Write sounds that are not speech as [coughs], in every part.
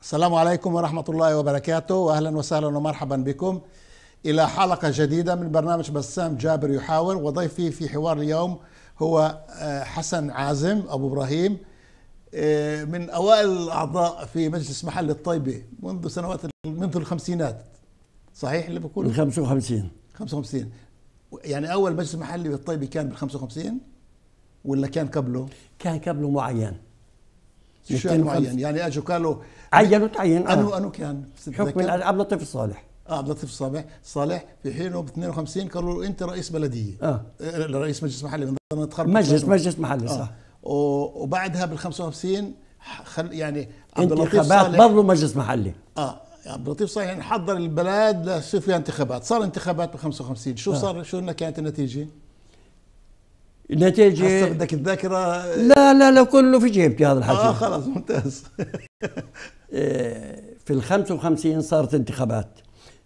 السلام عليكم ورحمة الله وبركاته وأهلا وسهلا ومرحبا بكم إلى حلقة جديدة من برنامج بسام جابر يحاور وضيفي في حوار اليوم هو آه، حسن عازم أبو إبراهيم آه، من أوائل الأعضاء في مجلس محل الطيبة منذ سنوات منذ الخمسينات صحيح اللي بقول من 55 55 يعني أول مجلس محلي بالطيبة كان بال 55 ولا كان قبله؟ كان قبله معين شو معين يعني اجوا قالوا عينوا تعين انو انو كان حكم قبل لطيف الصالح آه، عبد اللطيف صالح صالح في حينه ب 52 قالوا له انت رئيس بلديه اه, آه، رئيس مجلس محلي مجلس مجلس محلي آه. صح آه. وبعدها بال 55 خل يعني عبد اللطيف صالح برضه مجلس محلي اه عبد اللطيف صالح يعني حضر البلد ليصير فيها انتخابات صار انتخابات ب 55 شو آه. صار شو كانت النتيجه؟ النتيجة هسه بدك الذاكرة لا لا لا كله في جيبتي هذا الحكي اه خلص ممتاز [laughs] في ال 55 صارت انتخابات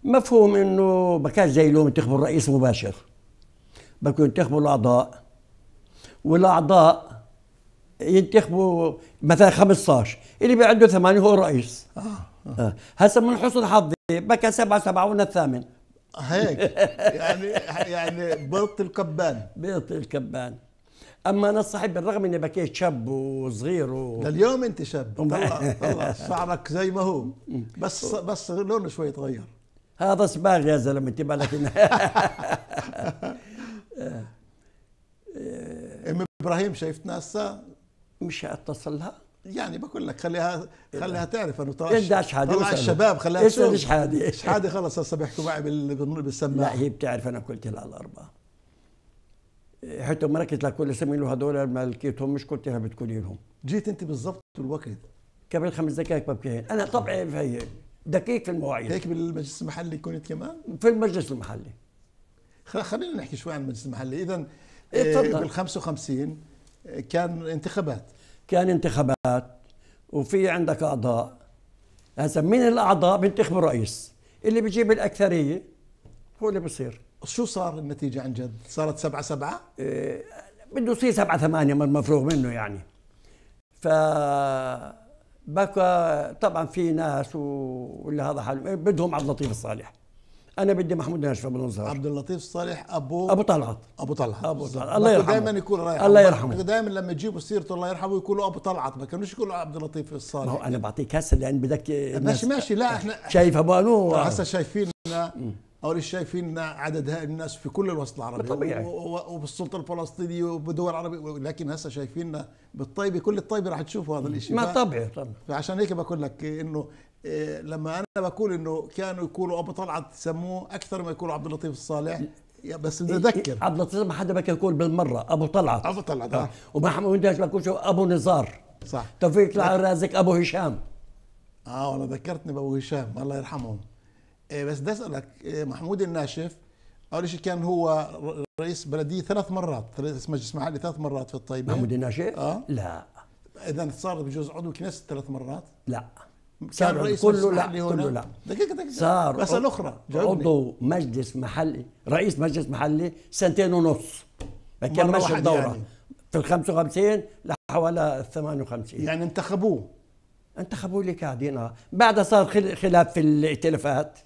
مفهوم انه ما كانش زي اليوم انتخبوا الرئيس مباشر بكون ينتخبوا الاعضاء والاعضاء ينتخبوا مثلا 15 اللي بيعدوا عنده ثمانيه هو الرئيس آه،, آه. اه, هسه من حسن حظي بكى سبعه سبعه وانا الثامن هيك [laughs] يعني يعني بيط الكبان بيط الكبان اما انا صاحب بالرغم اني بكيت شاب وصغير و... لليوم انت شاب طلع طلع [laughs] شعرك زي ما هو بس بس لونه شوي تغير هذا صباغ يا زلمه انت بالك [laughs] ام ابراهيم شايفتنا هسه مش اتصل لها يعني بقول لك خليها إيه. خليها تعرف انه طلع انت شحاده طلع الشباب خليها تشوف شحاده شحاده خلص هسه بيحكوا معي بالسماعه لا هي بتعرف انا قلت لها الاربعه حتى ما ركزت كل سمين وهدول ما لقيتهم مش قلت لها بتقولي لهم جيت انت بالضبط الوقت قبل خمس دقائق ببكي انا طبعي هي دقيق في المواعيد هيك بالمجلس المحلي كنت كمان في المجلس المحلي خلينا نحكي شوي عن المجلس المحلي اذا إيه آه، بال 55 آه، كان انتخابات كان انتخابات وفي عندك اعضاء هسا من الاعضاء بينتخبوا الرئيس اللي بيجيب الاكثريه هو اللي بصير شو صار النتيجه عن جد صارت سبعة سبعة إيه بده يصير سبعة ثمانية المفروغ منه يعني ف بكى طبعا في ناس واللي هذا حال بدهم عبد اللطيف الصالح انا بدي محمود ناشفه ابو الزهر عبد اللطيف الصالح ابو ابو طلعت ابو طلعت ابو طلعت الله يرحمه دائما يكون رايح الله يرحمه دائما لما يجيبوا سيرته الله يرحمه يقولوا ابو طلعت ما كانوش يقولوا عبد اللطيف الصالح ما هو انا بعطيك هسه لان بدك ماشي ماشي لا احنا شايف ابو انور هسه شايفين او شايفين عدد هائل من الناس في كل الوسط العربي طبيعي وبالسلطه الفلسطينيه وبالدول العربيه لكن هسه شايفين بالطيبه كل الطيبه راح تشوفوا هذا الشيء ما طبيعي طبعا فعشان هيك بقول لك انه إيه، لما انا بقول انه كانوا يقولوا ابو طلعت سموه اكثر ما يقولوا عبد اللطيف الصالح بس بدي اذكر عبد اللطيف ما حدا بك يقول بالمره ابو طلعت ابو طلعت آه. آه. ومحمود بقولش ابو نزار صح توفيق العرازق ابو هشام اه والله ذكرتني بابو هشام الله يرحمه آه، بس بدي اسالك آه، محمود الناشف اول شيء كان هو رئيس بلديه ثلاث مرات رئيس مجلس محلي ثلاث مرات في الطيبه محمود الناشف؟ اه لا اذا صار بجوز عضو كنيسه ثلاث مرات؟ لا صار رئيس كله لا كله لا دقيقة دقيقة صار بس الأخرى عضو مجلس محلي رئيس مجلس محلي سنتين ونص ما ماشي الدورة يعني. في ال 55 لحوالي ال 58 يعني انتخبوه انتخبوه لي قاعدين بعدها صار خلاف في الائتلافات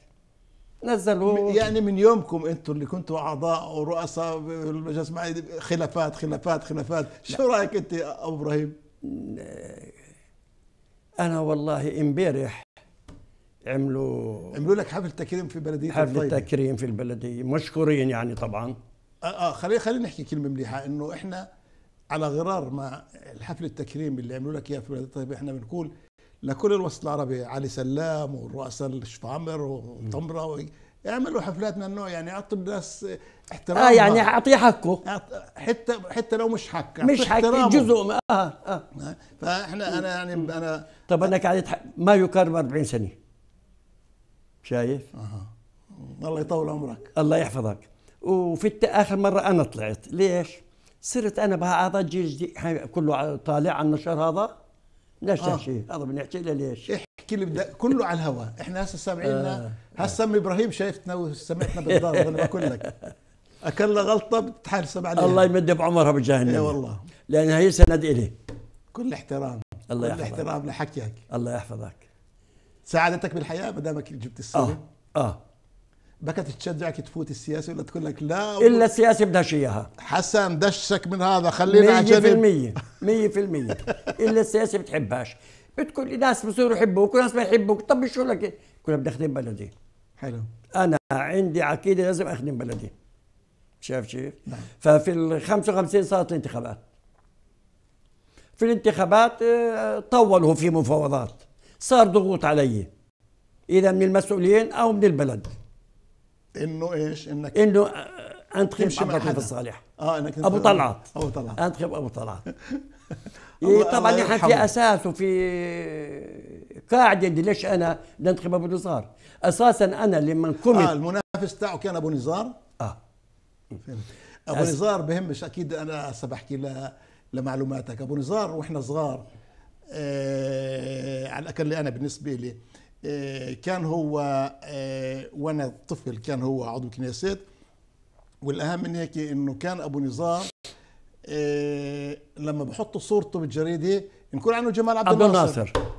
نزلوا يعني من يومكم انتم اللي كنتوا اعضاء ورؤساء بالمجلس معي خلافات خلافات خلافات شو رايك انت ابو ابراهيم انا والله امبارح عملوا عملوا لك حفل تكريم في بلديه حفل الطيبه حفل تكريم في البلديه مشكورين يعني طبعا اه, آه خلينا خلينا نحكي كلمه مليحه انه احنا على غرار ما الحفل التكريم اللي عملوا لك اياه في بلديه الطيبه احنا بنقول لكل الوسط العربي علي سلام والرؤساء الشيف عمر وطمره اعملوا حفلات من النوع يعني اعطوا الناس احترام اه يعني اعطيه حقه حتى حتى لو مش حق مش حق جزء اه اه فاحنا انا يعني انا طب انا قعدت ما يقارب 40 سنه شايف؟ اها الله يطول عمرك الله يحفظك وفي اخر مره انا طلعت ليش؟ صرت انا بهذا الجيل كله طالع على النشر هذا لا آه. شيء هذا بنحكي له ليش احكي اللي بدك كله على الهواء احنا هسه سامعيننا آه. هسه ام ابراهيم شايفتنا وسمعتنا بالدار انا بقول لك اكلنا غلطه بتحارس عليها الله يمد بعمرها بجهنم اي والله لان هي سند الي كل احترام الله كل يحفظك. احترام لحكيك الله يحفظك ساعدتك بالحياه ما دامك جبت السيره اه اه بكت تشجعك تفوت السياسة ولا تقول لك لا و... الا السياسة بدهاش اياها حسن دشك من هذا خلينا على جنب 100% المية الا السياسة بتحبهاش بتكون ناس بصيروا يحبوك وناس ما يحبوك طب شو لك كنا بدي اخدم بلدي حلو انا عندي عقيده لازم اخدم بلدي شايف كيف؟ نعم. ففي ال 55 صارت الانتخابات في الانتخابات آه، طولوا في مفاوضات صار ضغوط علي اذا من المسؤولين او من البلد انه ايش انك انه آه، انت خيب عبد اللطيف الصالح اه انك ابو طلعت ابو طلعت انت خيب ابو طلعت [laughs] طبعا نحن في اساس وفي قاعده ليش انا بدي انتخب ابو نزار اساسا انا لما قمت اه المنافس تاعه كان ابو نزار اه فهمت ابو أس... نزار بهمش اكيد انا هسه بحكي ل... لمعلوماتك ابو نزار واحنا صغار آه على الاقل انا بالنسبه لي آه، كان هو آه، وانا طفل كان هو عضو كنيست والاهم من هيك انه كان ابو نزار آه، لما بحطوا صورته بالجريده نقول عنه جمال عبد الناصر, عبد الناصر.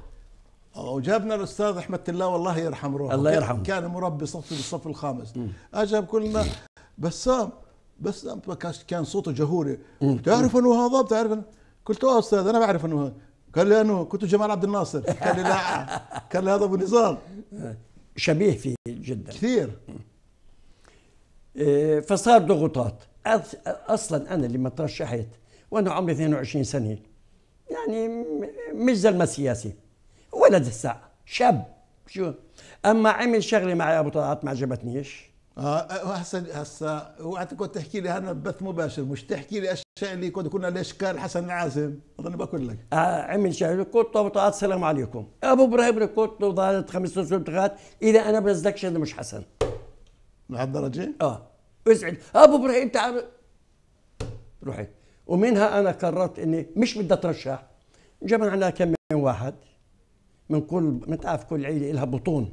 وجابنا الاستاذ احمد الله والله يرحم روحه الله يرحمه كان مربي صفي بالصف الخامس اجى لنا بسام بسام كان صوته جهوري بتعرف انه هذا بتعرف قلت اه استاذ انا بعرف انه قال لي انه كنت جمال عبد الناصر [laughs] قال لي لا قال لي هذا ابو نظام شبيه فيه جدا كثير إيه، فصار ضغوطات اصلا انا لما ترشحت وانا عمري 22 سنه يعني مش زلمه سياسي ولد الساعه شاب شو اما عمل شغله مع ابو طلعت ما عجبتنيش اه, أه، هسه هسه اوعى تقعد تحكي لي هذا ببث مباشر مش تحكي لي أش... شعلي كنت كنا الاشكال حسن العازم اظن بقول لك آه عمل شعلي كود طبطات السلام عليكم ابو ابراهيم كنت ضالت خمس غات اذا انا بنزلكش انا مش حسن لهالدرجه؟ اه ازعل ابو ابراهيم تعال رحت ومنها انا قررت اني مش بدي اترشح جمعنا كم من واحد من كل تعرف كل عيله لها بطون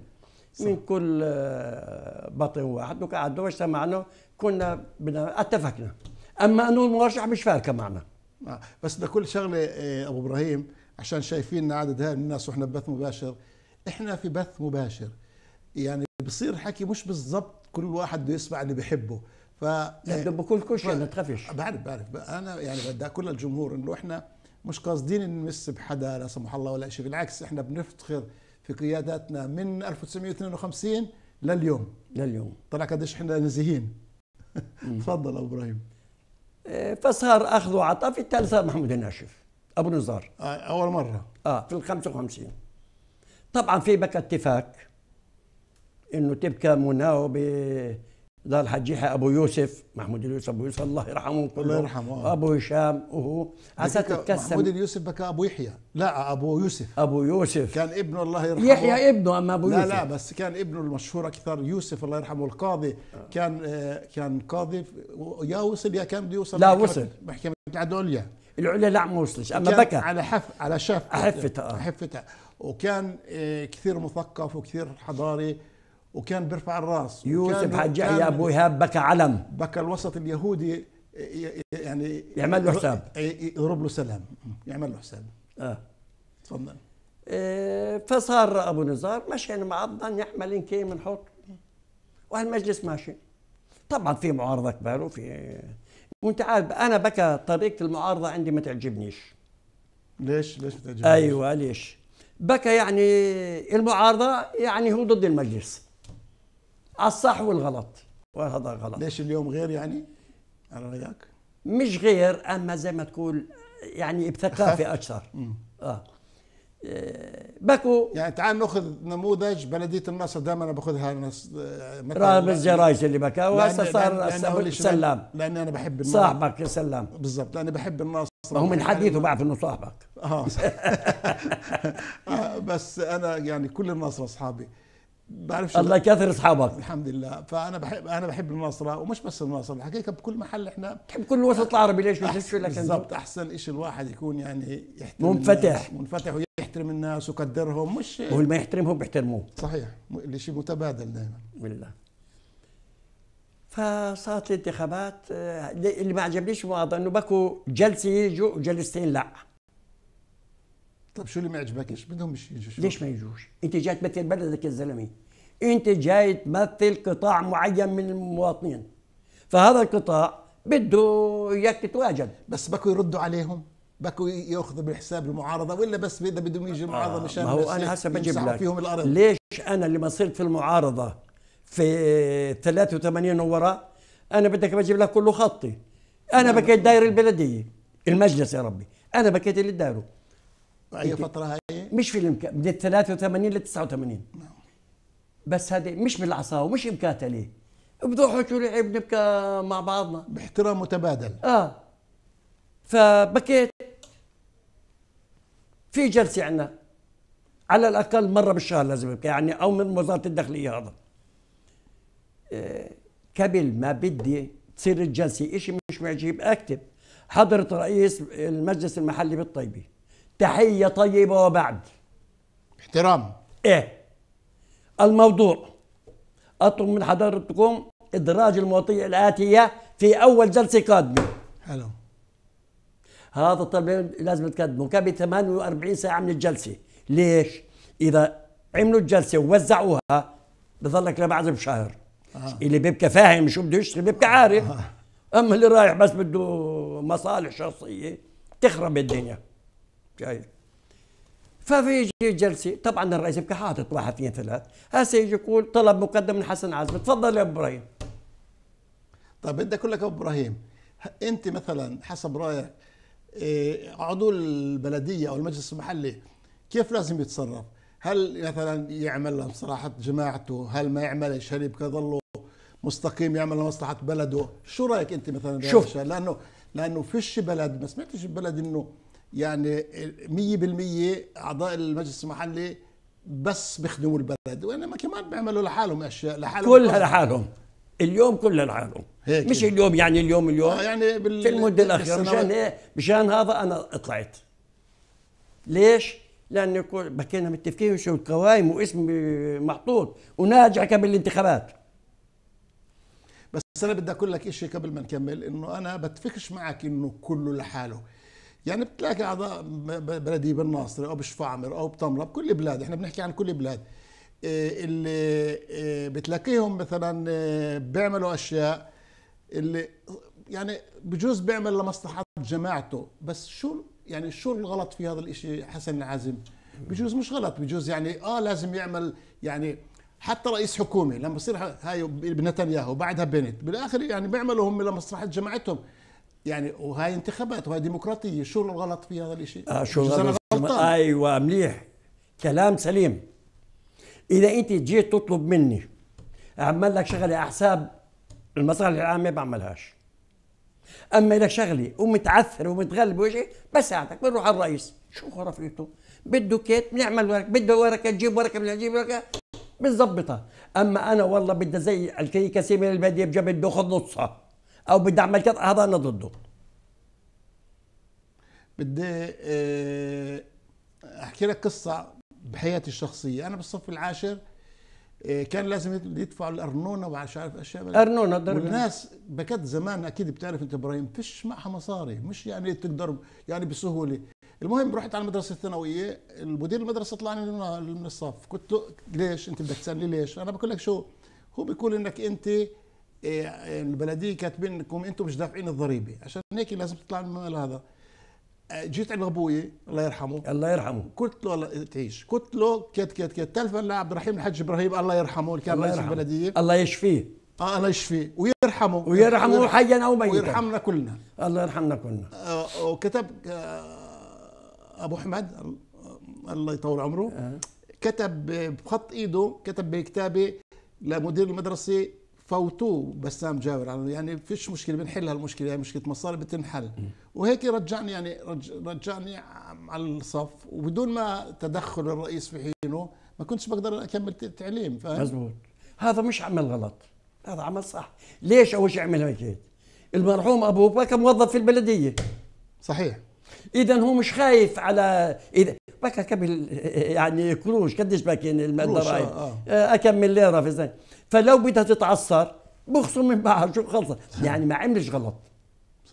صح. من كل آه، بطن واحد وقعدوا واجتمعنا كنا بدنا اتفقنا اما انه المرشح مش فارقه معنا آه، بس ده كل شغله آه، ابو ابراهيم عشان شايفين عدد هاي من الناس واحنا ببث مباشر احنا في بث مباشر يعني بصير حكي مش بالضبط كل واحد بده يسمع اللي بحبه ف لا آه، بكل كل شيء ما تخافش بعرف بعرف انا يعني بدي اقول للجمهور انه احنا مش قاصدين نمس بحدا لا سمح الله ولا شيء بالعكس احنا بنفتخر في قياداتنا من 1952 لليوم لليوم طلع قديش احنا نزيهين تفضل ابو ابراهيم فصار اخذ وعطاء في التالي صار محمود الناشف ابو نزار آه، اول مره اه في ال 55 طبعا في بقى اتفاق انه تبقى مناوبه ده يحيى أبو يوسف محمود اليوسف أبو يوسف الله يرحمه كله الله يرحمه أبو هشام وهو عسى تتكسر محمود اليوسف بكى أبو يحيى لا أبو يوسف أبو يوسف كان ابنه الله يرحمه يحيى ابنه أما أبو لا يوسف لا لا بس كان ابنه المشهور أكثر يوسف الله يرحمه القاضي كان آه، كان قاضي يا وصل يا كان بده يوصل لا وصل محكمة العدولية العليا لا ما وصلش اما بكى على حف على شاف حفتها آه. حفتها وكان آه، كثير مثقف وكثير حضاري وكان بيرفع الراس يوسف حجي يا ابو ايهاب بكى علم بكى الوسط اليهودي يعني يعمل له حساب يضرب له سلام يعمل له حساب اه تفضل إيه فصار ابو نزار مشينا مع بعض نحمل من بنحط وهالمجلس ماشي طبعا في معارضه كبار وفي وانت عارف انا بكى طريقه المعارضه عندي ما تعجبنيش ليش ليش ما تعجبنيش؟ ايوه ليش بكى يعني المعارضه يعني هو ضد المجلس الصح والغلط وهذا غلط ليش اليوم غير يعني على رايك مش غير اما زي ما تقول يعني بثقافه [laughs] اكثر اه بكو يعني تعال ناخذ نموذج بلديه النصر دائما انا باخذها آه، راهب الجرايد اللي بكى وهسه صار سلام لاني انا بحب النصر صاحبك سلام بالضبط لاني بحب النصر هو من حديثه بعرف انه صاحبك اه, [laughs] آه، بس انا يعني كل الناصر اصحابي بعرفش الله يكثر اصحابك الحمد لله فانا بحب انا بحب الناصره ومش بس الناصره الحقيقه بكل محل احنا بتحب كل الوسط العربي ليش ما تحسش بالضبط احسن شيء الواحد يكون يعني يحترم منفتح منفتح ويحترم الناس ويقدرهم مش هو اللي ما يحترمهم بيحترموه صحيح اللي شيء متبادل دائما بالله فصارت الانتخابات آه، اللي ما عجبنيش انه بكو جلسه يجوا وجلستين لا طيب شو اللي ما عجبكش بدهم مش يجوا ليش ما يجوش انت جاي تمثل بلدك يا زلمه انت جاي تمثل قطاع معين من المواطنين فهذا القطاع بده اياك تتواجد بس بكوا يردوا عليهم بكوا ياخذوا بالحساب المعارضه ولا بس اذا بدهم يجي المعارضه آه مشان ما هو انا هسه إيه بجيب لك فيهم الارض ليش انا لما صرت في المعارضه في 83 وراء انا بدك بجيب لك كله خطي انا بكيت داير البلديه المجلس يا ربي انا بكيت اللي دايره اي فتره هي مش في الامكان من ال 83 لل 89 نعم بس هذه مش بالعصا ومش مكاتله بضحك ولعب لعب نبكى مع بعضنا باحترام متبادل اه فبكيت في جلسه عندنا على الاقل مره بالشهر لازم يبكي يعني او من وزاره الداخليه هذا قبل آه، ما بدي تصير الجلسه شيء مش معجب اكتب حضره رئيس المجلس المحلي بالطيبه تحية طيبة وبعد احترام ايه الموضوع اطلب من حضرتكم ادراج المواضيع الاتية في اول جلسة قادمة حلو هذا الطلب لازم تقدمه كان ب 48 ساعة من الجلسة ليش؟ إذا عملوا الجلسة ووزعوها بظلك لبعض بشهر آه. اللي بيبقى فاهم شو بده يشتري بيبقى عارف آه. أما اللي رايح بس بده مصالح شخصية تخرب الدنيا جاي ففي يجي جلسه طبعا الرئيس يبقى حاطط واحد اثنين ثلاث هسه يجي يقول طلب مقدم من حسن عزمي تفضل يا ابو ابراهيم طيب بدي اقول لك ابو ابراهيم انت مثلا حسب رايك إيه، عضو البلديه او المجلس المحلي كيف لازم يتصرف؟ هل مثلا يعمل لمصلحه جماعته؟ هل ما يعملش؟ هل يبقى مستقيم يعمل لمصلحه بلده؟ شو رايك انت مثلا شوف لانه لانه فيش بلد ما سمعتش بلد انه يعني 100% اعضاء المجلس المحلي بس بيخدموا البلد وانما كمان بيعملوا لحالهم اشياء لحالهم كلها لحالهم اليوم كلها لحالهم هيك مش اليوم يعني اليوم اليوم آه يعني بال... في المده الاخيره مشان ايه مشان هذا انا طلعت ليش؟ لانه بكينا متفقين شو القوائم واسم محطوط وناجح قبل الانتخابات بس انا بدي اقول لك شيء قبل ما نكمل انه انا بتفقش معك انه كله لحاله يعني بتلاقي اعضاء بلديه بالناصره او بشفعمر او بتمره بكل بلاد احنا بنحكي عن كل بلاد آه، اللي آه، بتلاقيهم مثلا آه، بيعملوا اشياء اللي يعني بجوز بيعمل لمصلحه جماعته بس شو يعني شو الغلط في هذا الاشي حسن عازم بجوز مش غلط بجوز يعني اه لازم يعمل يعني حتى رئيس حكومه لما بصير هاي بنتنياهو بعدها بنت بالاخر يعني بيعملوا هم لمصلحه جماعتهم يعني وهاي انتخابات وهاي ديمقراطيه شو الغلط في هذا الشيء آه شو الغلط ايوه مليح كلام سليم اذا انت جيت تطلب مني اعمل لك شغله على حساب المصالح العامه بعملهاش اما لك شغله ومتعثر ومتغلب وشيء بساعدك بنروح على الرئيس شو خرافيته بده كيت بنعمل ورقه بده ورقه تجيب ورقه بنجيب ورقه بنظبطها اما انا والله بدي زي الكيكه سيمين الباديه بجبل باخذ نصها او بدي اعمل كذا هذا انا ضده بدي آه، احكي لك قصه بحياتي الشخصيه انا بالصف العاشر آه، كان لازم يدفعوا الارنونه ومش عارف اشياء ارنونه ضرب والناس بكت زمان اكيد بتعرف انت ابراهيم فيش معها مصاري مش يعني تقدر يعني بسهوله المهم رحت على المدرسه الثانويه المدير المدرسه طلعني من الصف قلت له ليش انت بدك تسالني ليش انا بقول لك شو هو بيقول انك انت إيه، إيه، البلديه كاتبين لكم انتم مش دافعين الضريبه عشان هيك لازم تطلع من المال هذا إيه، جيت عند ابوي الله يرحمه الله يرحمه قلت له الله تعيش قلت له كت كت كت تلفن لعبد الرحيم الحاج ابراهيم الله يرحمه اللي كان رئيس البلديه الله يشفيه اه الله يشفيه ويرحمه ويرحمه حيا او ميتا ويرحمنا كلنا الله يرحمنا كلنا آه وكتب آه ابو احمد الله يطول عمره آه. كتب بخط ايده كتب بكتابه لمدير المدرسه فوتوه بسام جابر يعني فيش مشكله بنحل هالمشكله هي مشكله مصاري بتنحل وهيك رجعني يعني رجعني على الصف وبدون ما تدخل الرئيس في حينه ما كنتش بقدر اكمل تعليم فاهم مزبوط هذا مش عمل غلط هذا عمل صح ليش اول شيء عمل هيك المرحوم ابو بكر موظف في البلديه صحيح اذا هو مش خايف على إذا بكى كمل يعني كروش قديش باكين يعني الضرائب آه. آه. آه، اكمل ليره في الزين فلو بدها تتعصر بخصم من بعض شو خلصت يعني ما عملش غلط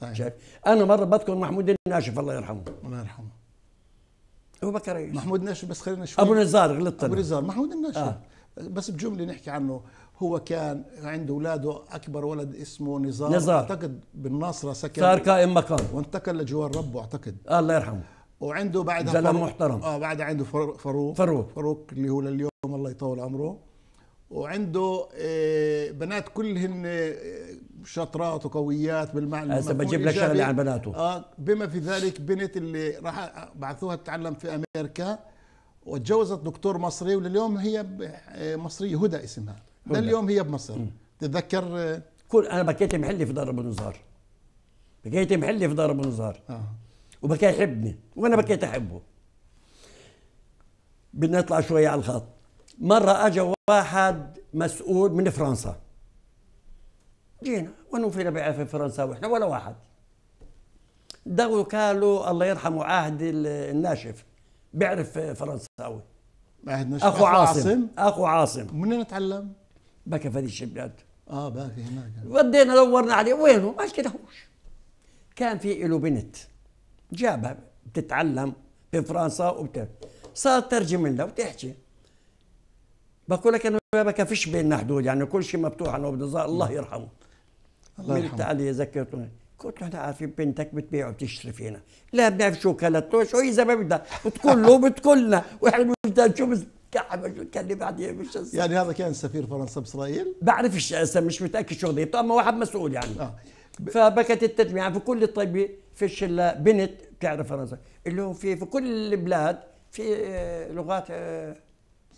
صحيح انا مره بذكر محمود الناشف الله يرحمه الله يرحمه ابو بكر ايش محمود الناشف بس خلينا شوي ابو نزار غلطت ابو نزار محمود الناشف آه. بس بجمله نحكي عنه هو كان عنده اولاده اكبر ولد اسمه نزار, نزار. اعتقد بالناصره سكن صار قائم مقام وانتقل لجوار ربه اعتقد الله يرحمه وعنده بعدها زلمه محترم اه بعد عنده فاروق فاروق فاروق اللي هو لليوم الله يطول عمره وعنده آه، بنات كلهن آه، شاطرات وقويات بالمعنى هسه بجيب لك شغله عن بناته اه بما في ذلك بنت اللي راح بعثوها تتعلم في امريكا وتجوزت دكتور مصري ولليوم هي آه، مصريه هدى اسمها لليوم هي بمصر تتذكر كل انا بكيت محلي في دار ابو نزار بكيت محلي في دار ابو نزار آه. وبكى يحبني وانا بكيت احبه بدنا نطلع شوي على الخط مره اجى واحد مسؤول من فرنسا جينا وانو فينا بيعرف فرنسا واحنا ولا واحد دغوا قالوا الله يرحمه عهد الناشف بيعرف فرنسا قوي عهد ناشف اخو عاصم, اخو عاصم ومنين نتعلم؟ بكى في هذه الشبلات اه باكي هناك ودينا دورنا عليه وينه ما لقيناهوش كان في له بنت جابها بتتعلم بفرنسا وبت صارت ترجم لنا وتحكي بقول لك انا ما فيش بيننا حدود يعني كل شيء مفتوح انا وابن الله يرحمه الله يرحمه علي ذكرتني قلت له احنا عارفين بنتك بتبيع وبتشتري فينا لا بنعرف شو كلتوش شو اذا ما بدها بتقول له بتقول لنا واحنا بدنا كعب شو بعدين إيه، مش أسأل. يعني هذا كان سفير فرنسا باسرائيل؟ بعرفش مش متاكد شو قضيته اما واحد مسؤول يعني آه. ب... فبكت التجميع في كل الطيبين فيش الا بنت بتعرف فرنسا اللي هو في في كل البلاد في آه، لغات آه،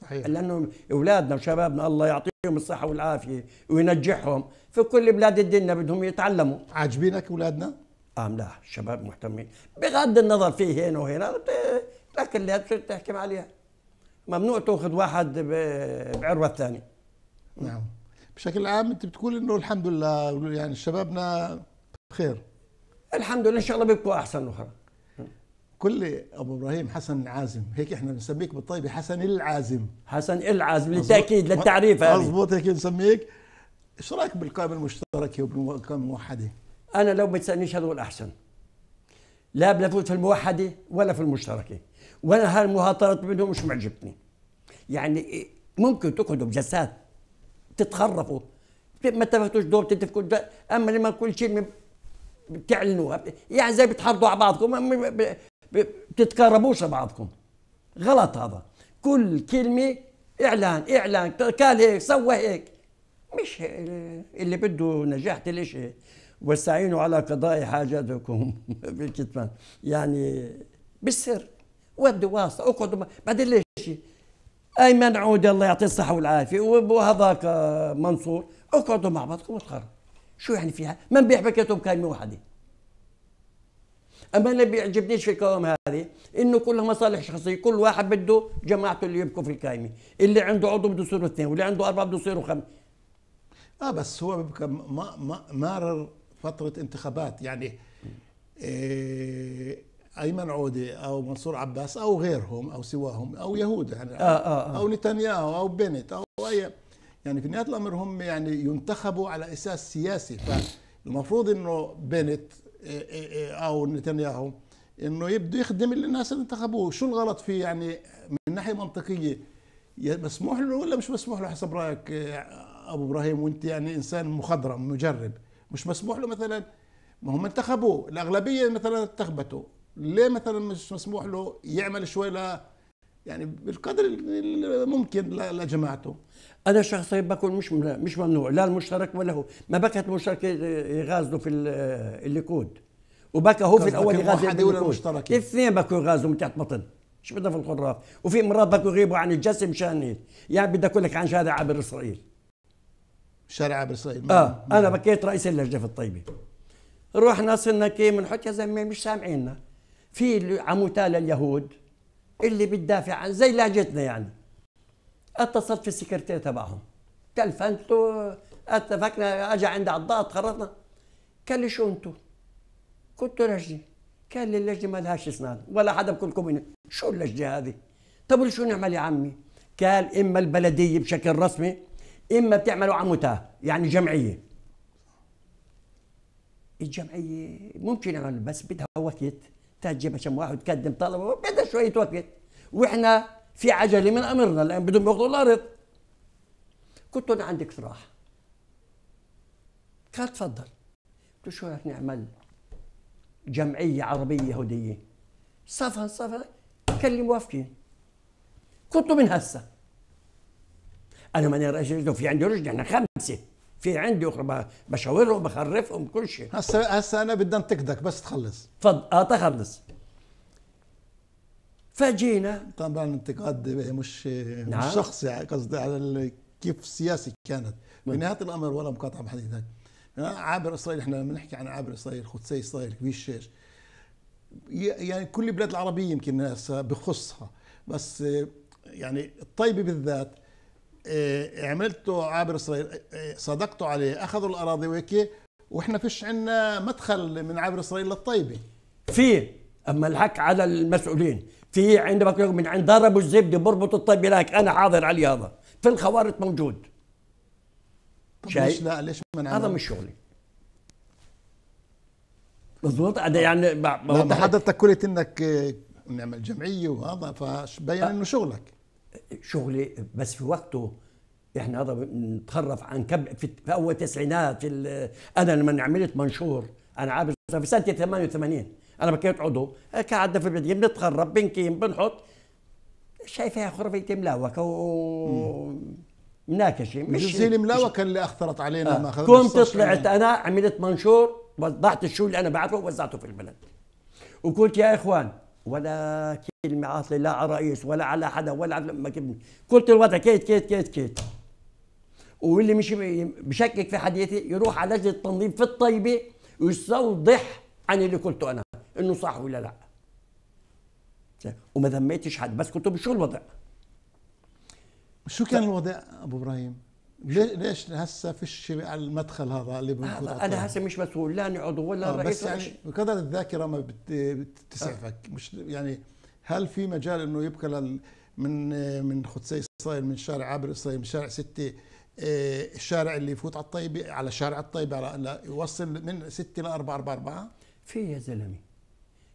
صحيح لانه اولادنا وشبابنا الله يعطيهم الصحه والعافيه وينجحهم في كل بلاد الدنيا بدهم يتعلموا عاجبينك اولادنا؟ اه لا الشباب مهتمين بغض النظر في هنا وهنا لكن اللي بتصير تحكم عليها ممنوع تاخذ واحد بعروه الثاني نعم بشكل عام انت بتقول انه الحمد لله يعني شبابنا بخير الحمد لله ان شاء الله بيبقوا احسن اخرى كل ابو ابراهيم حسن عازم هيك احنا بنسميك بالطيبه حسن العازم حسن العازم للتاكيد للتعريف هذا مضبوط هيك بنسميك ايش رايك بالقائمه المشتركه وبالقائمه الموحده انا لو ما تسالنيش هذول احسن لا بلفوت في الموحده ولا في المشتركه وانا هالمهاترات منهم مش معجبتني يعني ممكن تقعدوا بجلسات تتخرفوا ما اتفقتوش دور تتفقوا اما لما كل شيء بتعلنوها يعني زي بتحرضوا على بعضكم على بعضكم غلط هذا كل كلمه اعلان اعلان قال هيك سوى هيك مش اللي بده نجاح الاشي واستعينوا على قضاء حاجاتكم بالكتمان [laughs] يعني بالسر ودوا واسطه اقعدوا بعدين ليش ايمن عود الله يعطيه الصحه والعافيه وهذاك منصور اقعدوا مع بعضكم وتخرجوا شو يعني فيها؟ ما نبيع باكيته بكلمه واحده. اما انا بيعجبنيش في القوام هذه انه كلها مصالح شخصيه، كل واحد بده جماعته اللي يبكوا في القائمه، اللي عنده عضو بده يصيروا اثنين، واللي عنده اربعه بده يصيروا خمسه. اه بس هو بيبقى ما ما مارر فتره انتخابات يعني إيه ايمن عوده او منصور عباس او غيرهم او سواهم او يهود يعني آه آه آه. او نتنياهو او بنت او اي يعني في نهايه الامر هم يعني ينتخبوا على اساس سياسي فالمفروض انه بنت إيه، إيه، إيه، او نتنياهو انه يبدو يخدم اللي الناس اللي انتخبوه شو الغلط فيه يعني من ناحيه منطقيه مسموح له ولا مش مسموح له حسب رايك ابو ابراهيم وانت يعني انسان مخضرم مجرب مش مسموح له مثلا ما هم انتخبوه الاغلبيه مثلا انتخبته ليه مثلا مش مسموح له يعمل شوي يعني بالقدر الممكن لجماعته انا شخصيا بكون مش مش ممنوع لا المشترك ولا هو ما بكت مشترك يغازلوا في الليكود وبكى هو في الاول يغازل الليكود اثنين بكوا يغازلوا من تحت بطن شو بدنا في الخراف وفي مرات بكوا يغيبوا عن الجسم مشان هيك يعني بدي اقول لك عن شارع عبر اسرائيل شارع عبر اسرائيل اه انا بكيت رئيس اللجنه في الطيبه رحنا صرنا كي بنحط يا زلمه مش سامعيننا في عموتال اليهود اللي بتدافع عن زي لهجتنا يعني اتصلت في السكرتير تبعهم تلفنت له اتفقنا اجى عندي على تخرطنا قال لي شو انتو كنتوا لجنه قال لي اللجنه ما لهاش اسنان ولا حدا بكلكم شو اللجنه هذه؟ طب شو نعمل يا عمي؟ قال اما البلديه بشكل رسمي اما بتعملوا عموتاه يعني جمعيه الجمعيه ممكن يعمل بس بدها وقت تجيب عشان واحد تقدم طلبه بدها شويه وقت واحنا في عجله من امرنا لان بدهم ياخذوا الارض قلت انا عندي اقتراح قال تفضل قلت شو رايك نعمل جمعيه عربيه يهوديه صفا صفا كلم موافقين له من هسه انا ماني رجل في عندي رجل احنا خمسه في عندي اخرى بشاورهم بخرفهم كل شيء هسه هسه انا بدي انتقدك بس تخلص تفضل اه تخلص فجينا طبعا انتقاد مش نعم. مش شخصي يعني قصدي على كيف السياسه كانت بنهايه الامر ولا مقاطعه بحد يعني عابر اسرائيل احنا لما نحكي عن عابر اسرائيل قدسي اسرائيل كبير الشيش يعني كل البلاد العربيه يمكن ناسها بخصها بس يعني الطيبه بالذات آه، عملته عبر اسرائيل آه، آه، صدقتوا عليه اخذوا الاراضي وهيك واحنا فيش عندنا مدخل من عبر اسرائيل للطيبه في اما الحق على المسؤولين في عندما من عند ضربوا الزبده بربطوا الطيب لك انا حاضر على هذا في الخوارط موجود شايف ليش لا ليش من هذا مش شغلي مضبوط هذا يعني ما انت حضرتك قلت انك نعمل جمعيه وهذا فبين انه شغلك شغلي بس في وقته احنا هذا نتخرف عن كم في, في اول تسعينات في انا لما عملت منشور انا عارف في سنه 88 انا بكيت عضو قعدنا في البلديه بنتخرب بنكيم بنحط شايفها خرفيه ملاوكه و مناكشه مش زي الملاوكه اللي اخطرت علينا آه. ما كنت طلعت انا عملت منشور وضعت الشو اللي انا بعرفه ووزعته في البلد وقلت يا اخوان ولا كلمة عاطلة لا على رئيس ولا على حدا ولا على ما كبني الوضع كيت كيت كيت كيت واللي مش بشكك في حديثي يروح على لجنة التنظيم في الطيبة ويستوضح عن اللي قلته أنا إنه صح ولا لا وما ذميتش حد بس كنت بشو الوضع شو كان الوضع أبو إبراهيم؟ ليش هسه فيش المدخل هذا اللي انا هسه مش مسؤول لا عضو ولا آه رئيس بس يعني بقدر الذاكره ما بتسعفك آه. مش يعني هل في مجال انه يبقى لل من من قدسي اسرائيل من شارع عابر اسرائيل من شارع ستي آه، الشارع اللي يفوت على الطيبه على شارع الطيبه على يوصل من ستي ل 4 4 4 في يا زلمه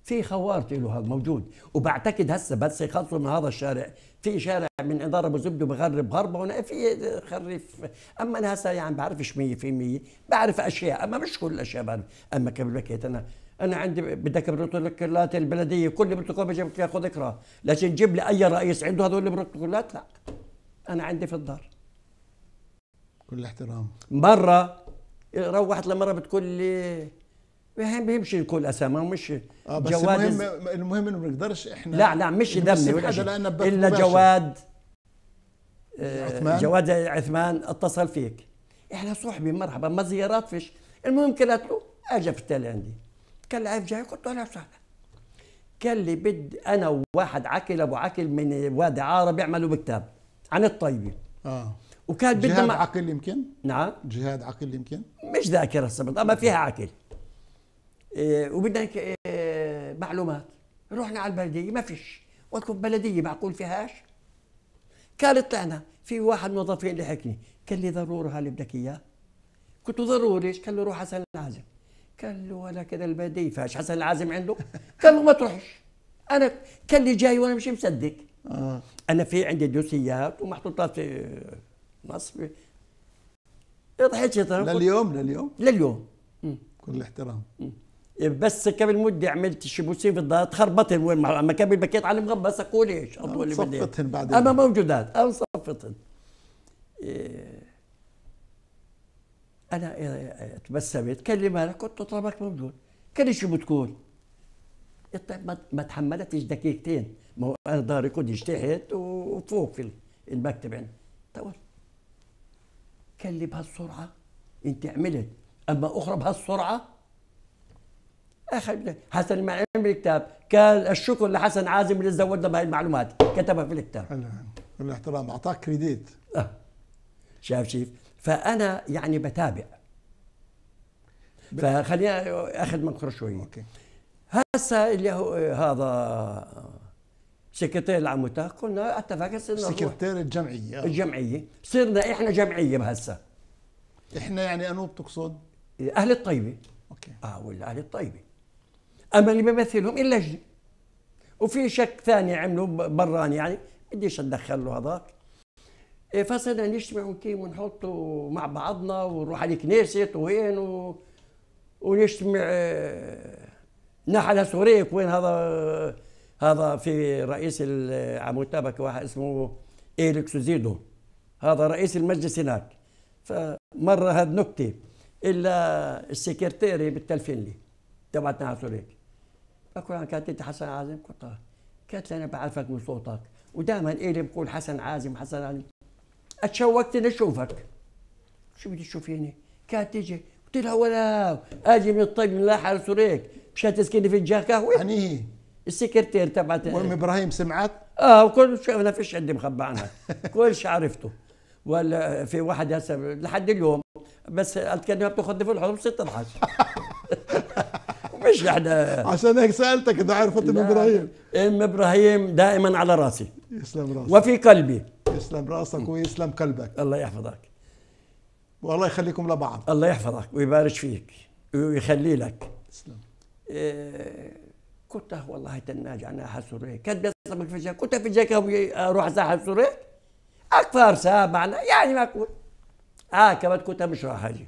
في خوارطي له هذا موجود وبعتقد هسه بس يخلصوا من هذا الشارع في شارع من اداره ابو زبده بغرب غربه في خريف اما انا هسه يعني بعرفش 100% بعرف اشياء اما مش كل الاشياء بعرف اما قبل بكيت انا انا عندي بدك بروتوكولات البلديه كل بروتوكول بجيب لك ياخذ اقرا لكن جيب لي اي رئيس عنده هذول البروتوكولات لا انا عندي في الدار كل احترام مره روحت لمره بتقول لي بيمشي كل اسامه مش آه بس جواد المهم المهم انه ما بنقدرش احنا لا لا مش دمني ولا شيء الا جواد عثمان آه، جواد عثمان اتصل فيك احنا صحبي مرحبا ما زيارات فيش المهم قلت له اجى في التالي عندي قال لي عارف جاي قلت له اهلا وسهلا قال لي بد انا وواحد عكل ابو عكل من وادي عاره بيعملوا بكتاب عن الطيبه اه وكان بدنا جهاد عقل يمكن؟ نعم جهاد عقل يمكن؟ مش ذاكر هسه اما فيها عقل آه، وبدك آه، معلومات رحنا على البلديه ما فيش قلت لكم بلديه معقول فيهاش قال طلعنا في واحد موظفين اللي حكني قال لي ضروره هاللي بدك اياه قلت له ضروري ايش قال له روح حسن العازم قال له ولا كذا البلديه فيهاش حسن العازم عنده قال له ما تروحش انا قال لي جاي وانا مش مصدق آه. انا في عندي دوسيات ومحطوطات في نص ضحكت لليوم لليوم لليوم كل الاحترام بس قبل مدة عملت شي في ضاعت تخربطن وين اما كان بكيت على المغبس اقول ايش اطول اللي بدي بعدين اما موجودات انا صفتهن إيه انا إيه، إيه، تبسمت كان لي مالك قلت له طلبك مردود كان شو بتكون طيب ما تحملتش دقيقتين ما هو انا ضهري كنت تحت وفوق في المكتب عندي طول كان لي بهالسرعه انت عملت اما اخرى بهالسرعه اخي حسن المعلم بالكتاب كان الشكر لحسن عازم اللي زودنا بهي المعلومات كتبها في الكتاب الاحترام اعطاك كريديت أه. شاف شيف فانا يعني بتابع فخلينا اخذ منظور شوي اوكي هسه اللي هو هذا سكرتير العموتة قلنا اتفق سكرتير الجمعية الجمعية صرنا احنا جمعية بهسه احنا يعني انو بتقصد؟ اهل الطيبة اوكي اه ولا اهل الطيبة اما اللي بيمثلهم اللجنه وفي شك ثاني عملوا براني يعني بديش اتدخل له هذاك إيه، فصرنا نجتمع كيف ونحط مع بعضنا ونروح على الكنيسة وين و... ونجتمع إيه، نحل سوريك وين هذا هذا في رئيس المتابكة واحد اسمه ايلك زيدو هذا رئيس المجلس هناك فمرة هذه نكتة إلا السكرتيري بالتلفين لي تبعت على سوريك اكو كانت انت حسن عازم كنت قالت لي انا بعرفك من صوتك ودائما الي بقول حسن عازم حسن عازم اتشوقت اني اشوفك شو بدي تشوفيني؟ كانت تيجي قلت لها ولا اجي من الطيب من لاحر سوريك مش تسكني في الجاه قهوه يعني إيه؟ السكرتير تبعت وام ابراهيم سمعت؟ اه وكل شيء ما فيش عندي مخبى عنها [laughs] كل شيء عرفته ولا في واحد هسه لحد اليوم بس اتكلم بتاخذني في الحضن بصير تضحك مش احنا عشان هيك سالتك اذا عرفت ام ابراهيم ام ابراهيم دائما على راسي يسلم راسك وفي قلبي يسلم راسك ويسلم قلبك الله يحفظك والله يخليكم لبعض الله يحفظك ويبارك فيك ويخلي لك تسلم إيه، كنت والله تناج انا حسوري كنت بيصبك في جاك كنت في جاك اروح ساحه سوري اكثر ساعه معنا يعني ما كنت اه كمان كنت مش راح اجي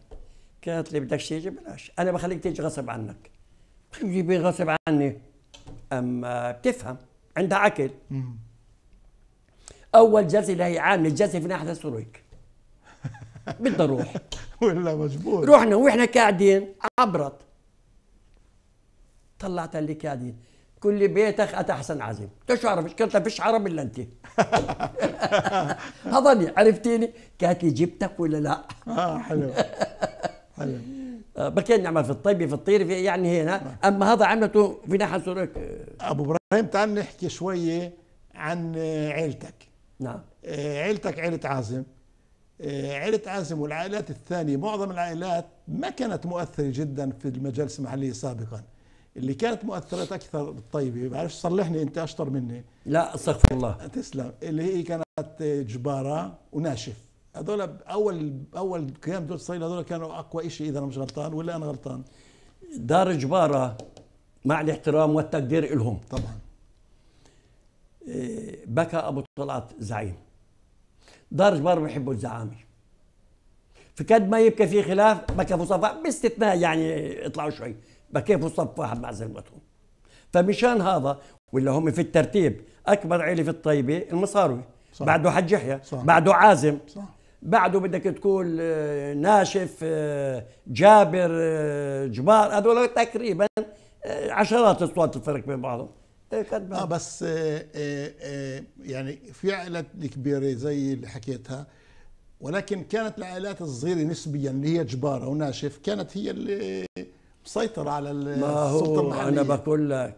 قالت لي بدك تيجي بلاش انا بخليك تيجي غصب عنك شو غصب عني اما بتفهم عندها عقل اول جلسه اللي هي عامله الجلسه في ناحيه السرويك [laughs] بدها روح ولا مجبور رحنا واحنا قاعدين عبرت طلعت اللي قاعدين كل بيتك أتى حسن عزيم شو عرفت؟ قلت فيش عرب إلا أنت [laughs] هضني عرفتيني قالت لي جبتك ولا لا آه حلو حلو [laughs] آه، بكينا نعمل في الطيبه في الطير في يعني هنا اما هذا عملته في ناحيه سوريا ابو ابراهيم تعال نحكي شويه عن آه، عيلتك نعم آه، عيلتك عيله عازم عيلة عازم والعائلات الثانية معظم العائلات ما كانت مؤثرة جدا في المجالس المحلية سابقا اللي كانت مؤثرات أكثر الطيبة بعرفش صلحني أنت أشطر مني لا استغفر الله تسلم اللي هي كانت جبارة وناشف هذول اول اول قيام دول الصهيونيه هذول كانوا اقوى شيء اذا انا مش غلطان ولا انا غلطان دار جباره مع الاحترام والتقدير لهم طبعا إيه، بكى ابو طلعت زعيم دار جبار بيحبوا الزعامي فقد ما يبكى في خلاف بكى في صفاح باستثناء يعني اطلعوا شوي بكى في صفاح مع زلمتهم فمشان هذا ولا هم في الترتيب اكبر عيله في الطيبه المصاروي صح. بعده حج يحيى بعده عازم صح. بعده بدك تقول آه، ناشف آه، جابر آه، جبار هذول تقريبا عشرات اصوات تفرق بين بعضهم إيه، اه بس يعني في عائلات كبيره زي اللي حكيتها ولكن كانت العائلات الصغيره نسبيا اللي هي جباره وناشف كانت هي اللي مسيطره على السلطه المحليه انا بقول لك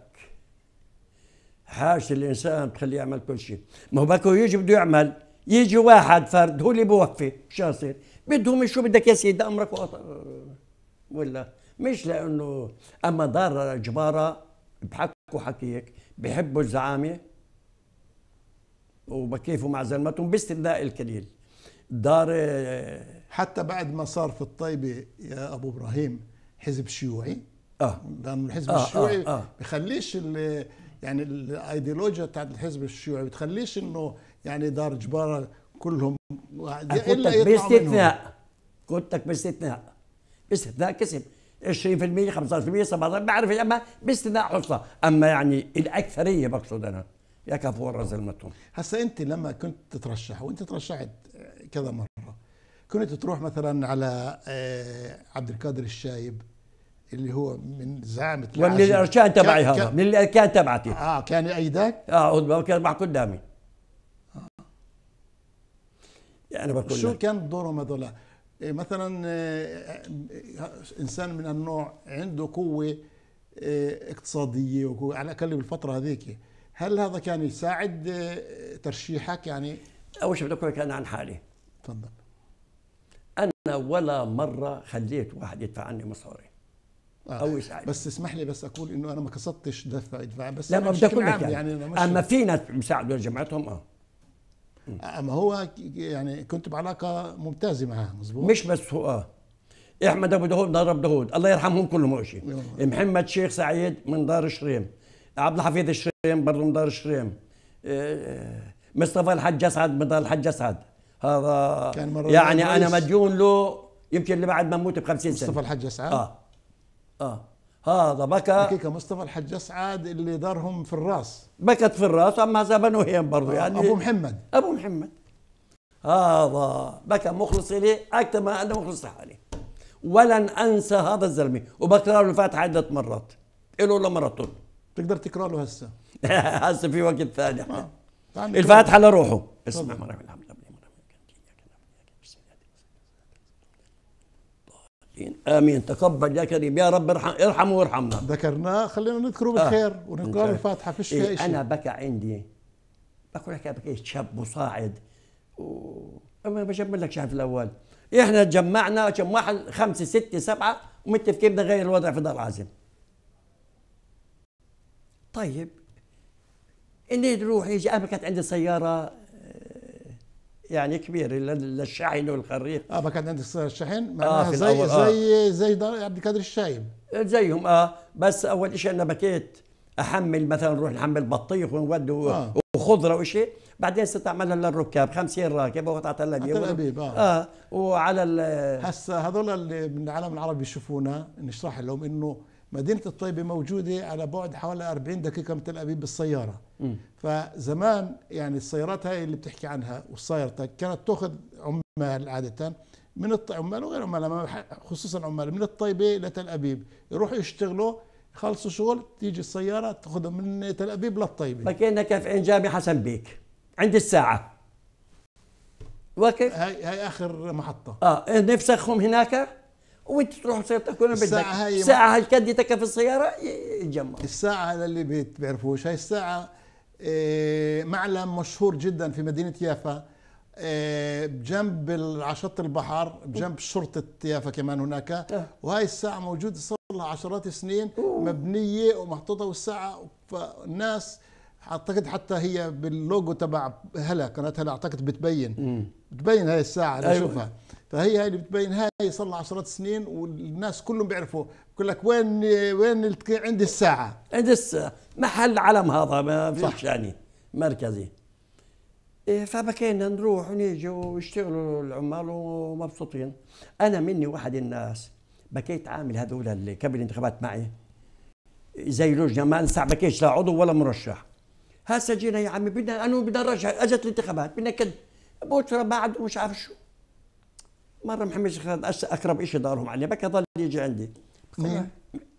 حاجه الانسان بتخليه يعمل كل شيء ما هو بكو يجي بده يعمل يجي واحد فرد هو اللي بوفي شو يصير بدهم شو بدك يا سيدي امرك ولا مش لانه اما دار جباره بحكوا حكيك بحبوا الزعامه وبكيفوا مع زلمتهم باستثناء القليل دار حتى بعد ما صار في الطيبه يا ابو ابراهيم حزب شيوعي اه لانه الحزب آه, آه، الشيوعي آه آه. بخليش يعني الايديولوجيا بتاعت الحزب الشيوعي بتخليش انه يعني دار جبارة كلهم الا باستثناء كنتك باستثناء باستثناء كسب 20% 15% 17% بعرف اما باستثناء حصه اما يعني الاكثريه بقصد انا يا كفور زلمتهم هسا انت لما كنت تترشح وانت ترشحت كذا مره كنت تروح مثلا على آه، عبد القادر الشايب اللي هو من زعامة ومن الارشاد تبعي هذا من الاركان تبعتي اه كان ايدك؟ اه كان معك قدامي أنا يعني بقول شو لك. كان دورهم هذول إيه، مثلا إيه، إيه، انسان من النوع عنده قوه اقتصاديه وقوة على الاقل بالفتره هذيك هل هذا كان يساعد ترشيحك يعني اول شيء بدي اقول لك انا عن حالي تفضل انا ولا مره خليت واحد يدفع عني مصاري آه، او يساعد بس اسمح لي بس اقول انه انا ما قصدتش دفع ادفع بس لا ما بدي اقول لك يعني, يعني أنا اما في ناس بيساعدوا اه اما هو يعني كنت بعلاقه ممتازه معاه مزبوط مش بس هو إيه، احمد ابو دهود من دار ابو دهود الله يرحمهم كلهم شيء محمد شيخ سعيد من دار الشريم عبد الحفيظ الشريم برضه من دار الشريم إيه، إيه، مصطفى الحج اسعد من دار الحج اسعد هذا كان مرة يعني انا مديون له يمكن اللي بعد ما موت ب 50 سنه مصطفى الحج اسعد اه اه هذا بكى حقيقة مصطفى الحج اسعد اللي دارهم في الراس بكت في الراس اما هذا هين برضه آه، يعني ابو محمد ابو محمد هذا بكى مخلص لي اكثر ما انا مخلص لحالي ولن انسى هذا الزلمه وبكرر له الفاتحه عده مرات له لمرتين تقدر تقرا له هسه [laughs] هسه في وقت ثاني آه، الفاتحه لروحه اسمع الحمد امين تقبل يا كريم يا رب ارحم ارحم وارحمنا ذكرناه خلينا نذكره بالخير آه. ونقرا الفاتحه فيش إيه، فيها شيء انا بكى عندي بقول لك بكى شاب وصاعد و... اما بجمل لك في الاول احنا تجمعنا كم واحد خمسه سته سبعه ومتفقين بدنا نغير الوضع في دار عازم طيب اني روحي انا كانت عندي سياره يعني كبير للشاحن والخريف اه ما كان عندك الشاحن آه، معناها آه زي, زي آه. زي زي دار عبد القادر الشايب آه، زيهم اه بس اول شيء انا بكيت احمل مثلا نروح نحمل بطيخ ونود آه. وخضره وشيء بعدين ستعملها للركاب 50 راكب وقطعة تل ابيب اه, آه. وعلى هسه هذول اللي من العالم العربي يشوفونا نشرح لهم انه مدينة الطيبة موجودة على بعد حوالي 40 دقيقة من تل أبيب بالسيارة م. فزمان يعني السيارات هاي اللي بتحكي عنها والسيارتك كانت تأخذ عمال عادة من الط... عمال وغير عمال خصوصا عمال من الطيبة لتل أبيب يروحوا يشتغلوا يخلصوا شغل تيجي السيارة تأخذهم من تل أبيب للطيبة فكأنك في عين جامع حسن بيك عند الساعة وكيف؟ هاي هاي آخر محطة اه إيه، نفسخهم هناك؟ وانت تروح سيارتك طيب؟ كل بدك الساعه هاي الساعة هاي تكفي في السياره يتجمع الساعه للي بيعرفوش هاي الساعه إيه، معلم مشهور جدا في مدينه يافا إيه، بجنب شط البحر بجنب شرطه يافا كمان هناك آه. وهي الساعه موجوده صار لها عشرات السنين مبنيه ومحطوطه والساعه فالناس اعتقد حتى هي باللوجو تبع هلا قناه هلا اعتقد بتبين بتبين هاي الساعه اشوفها أيوة. فهي اللي بتبين هاي صار لها عشرات سنين والناس كلهم بيعرفوا بقول لك وين وين عند الساعه عند الساعه محل علم هذا ما فيش يعني مركزي إيه، فبكينا نروح ونيجي ويشتغلوا العمال ومبسوطين انا مني واحد الناس بكيت عامل هذول اللي قبل الانتخابات معي زي لجنه ما انسى بكيش لا عضو ولا مرشح هسه جينا يا عمي بدنا انا بدنا نرشح اجت الانتخابات بدنا كد بكره بعد ومش عارف شو مره محمد الشيخ سعيد اقرب شيء دارهم عليه بكى ظل يجي عندي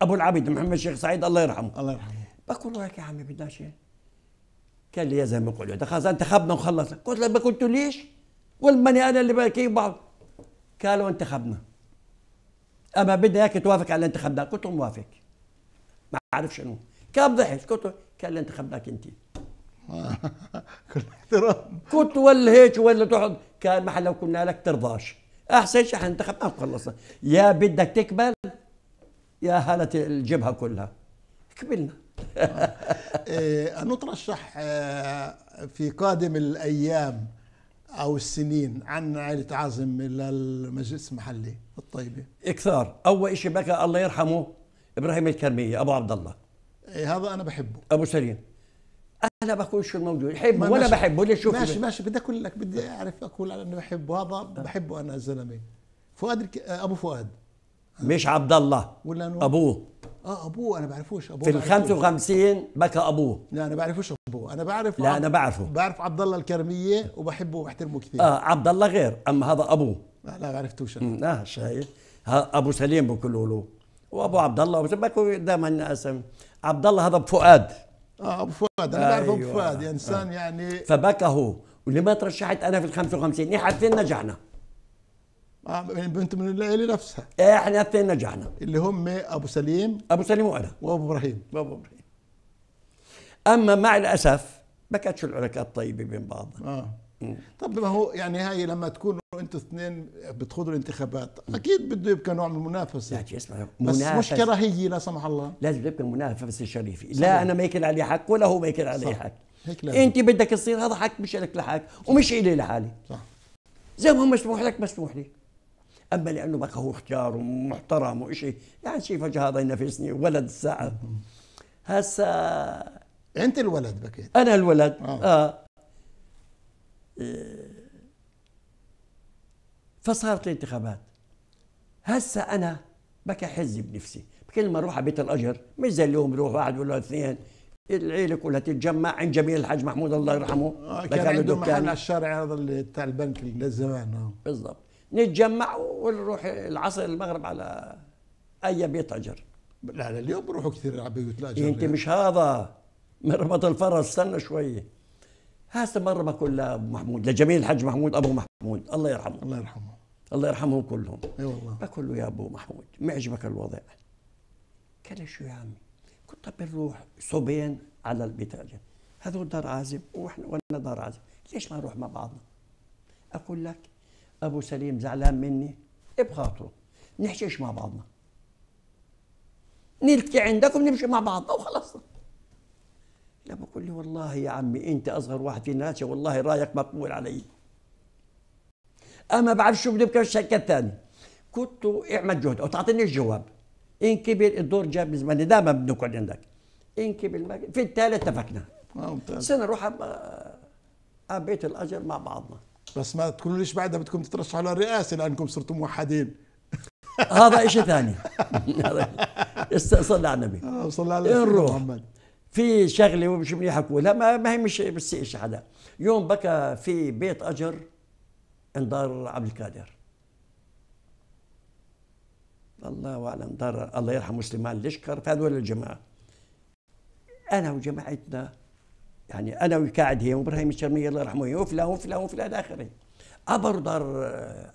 ابو العبيد محمد الشيخ سعيد الله يرحمه الله يرحمه بقول له يا عمي بدناش قال لي يا زلمه قول له خلاص انتخبنا وخلصنا قلت له ما قلت ليش؟ قلت ماني انا اللي باكي بعض قالوا انتخبنا اما بدنا اياك توافق على الانتخابات قلت له موافق ما اعرف شنو كان ضحك قلت له قال لي انتخبناك انت [laughs] كل احترام كنت ولا هيك ولا تقعد كان محل لو كنا لك ترضاش احسن آه، شيء حننتخب ما آه، خلصنا يا بدك تكبل يا هالة الجبهه كلها كبلنا إيه نترشح في قادم الايام او السنين عن عائله عازم للمجلس المحلي الطيبه اكثر اول شيء بكى الله يرحمه ابراهيم الكرميه ابو عبد الله إيه هذا انا بحبه ابو سليم انا شو الموجود حبه ولا بحبه ولا شوفه ماشي ماشي بدي اقول لك بدي اعرف اقول انا بحبه هذا بحبه انا الزلمه فؤاد الك... ابو فؤاد مش عبد الله ولا نور. ابوه اه ابوه انا بعرفوش ابوه في ال 55 بكى ابوه لا انا بعرفوش ابوه انا بعرف لا انا بعرفه بعرف عبد الله الكرميه وبحبه وبحترمه كثير اه عبد الله غير اما هذا ابوه لا ما عرفتوش انا اه شايف ابو سليم بقولوا له وابو عبد الله بكون دائما اسم عبد الله هذا بفؤاد اه ابو فؤاد انا بعرف ابو أيوة. فؤاد انسان آه. يعني فبكى هو ولما ترشحت انا في ال 55 احنا الاثنين نجحنا اه انت يعني من العيله نفسها احنا الاثنين نجحنا اللي هم ابو سليم ابو سليم وانا وابو ابراهيم وابو ابراهيم اما مع الاسف ما كانتش العلاقات طيبه بين بعضنا آه. طب ما هو يعني هاي لما تكونوا انتوا اثنين بتخوضوا الانتخابات اكيد بده يبقى نوع من المنافسه يعني اسمع بس مش كراهيه لا سمح الله لازم يبقى منافسه شريفه لا انا ما يكل علي حق ولا هو ما يكل علي صح. حق هيك لازم. انت بدك تصير هذا حق مش لك لحق ومش الي لحالي صح زي ما هو مسموح لك مسموح لي اما لانه بقى هو اختيار ومحترم وشيء يعني شيء فجاه هذا ينافسني ولد الساعه هسا انت الولد بكيت انا الولد اه, آه. آه، فصارت الانتخابات هسه انا بكى حزي بنفسي بكل ما اروح على بيت الاجر مش زي اليوم بروح واحد ولا اثنين العيله كلها تتجمع عند جميل الحاج محمود الله يرحمه آه، كان عنده محل على الشارع هذا تاع البنك نعم. زمان آه. بالضبط نتجمع ونروح العصر المغرب على اي بيت اجر لا لا اليوم بروحوا كثير على بيوت الاجر انت يعني. مش هذا مربط الفرس استنى شويه هسه مرة بقول لأبو محمود لجميل الحج محمود أبو محمود الله يرحمه الله يرحمه الله يرحمهم كلهم اي والله بقول له يا أبو محمود معجبك الوضع قال شو يا عمي كنت بنروح صوبين على البتاجة هذول دار عازب واحنا وانا دار عازب ليش ما نروح مع بعضنا اقول لك ابو سليم زعلان مني بخاطره نحشيش مع بعضنا نلتقي عندكم نمشي مع بعضنا وخلصنا لا بقول لي والله يا عمي انت اصغر واحد في الناس والله رايك مقبول علي اما بعرف شو بدي بكره الشركه الثانيه كنت اعمل جهد او تعطيني الجواب ان كبر الدور جاب زمان دائما بنقعد عندك ان كبر في الثالث اتفقنا ممتاز سنه نروح على آه، آه، بيت الاجر مع بعضنا بس ما تقولوليش بعدها بدكم تترشحوا للرئاسه لانكم صرتوا موحدين هذا شيء ثاني [laughs] صلى على النبي آه، صلى على نروح محمد في شغله مش منيح اقولها ما, ما هي مش بتسيئش حدا يوم بكى في بيت اجر عند دار عبد القادر الله اعلم دار الله يرحم سليمان لشكر فهذول الجماعه انا وجماعتنا يعني انا وقاعد هي وابراهيم الشرميه الله يرحمه وفلان وفلان وفلان الى اخره عبروا دار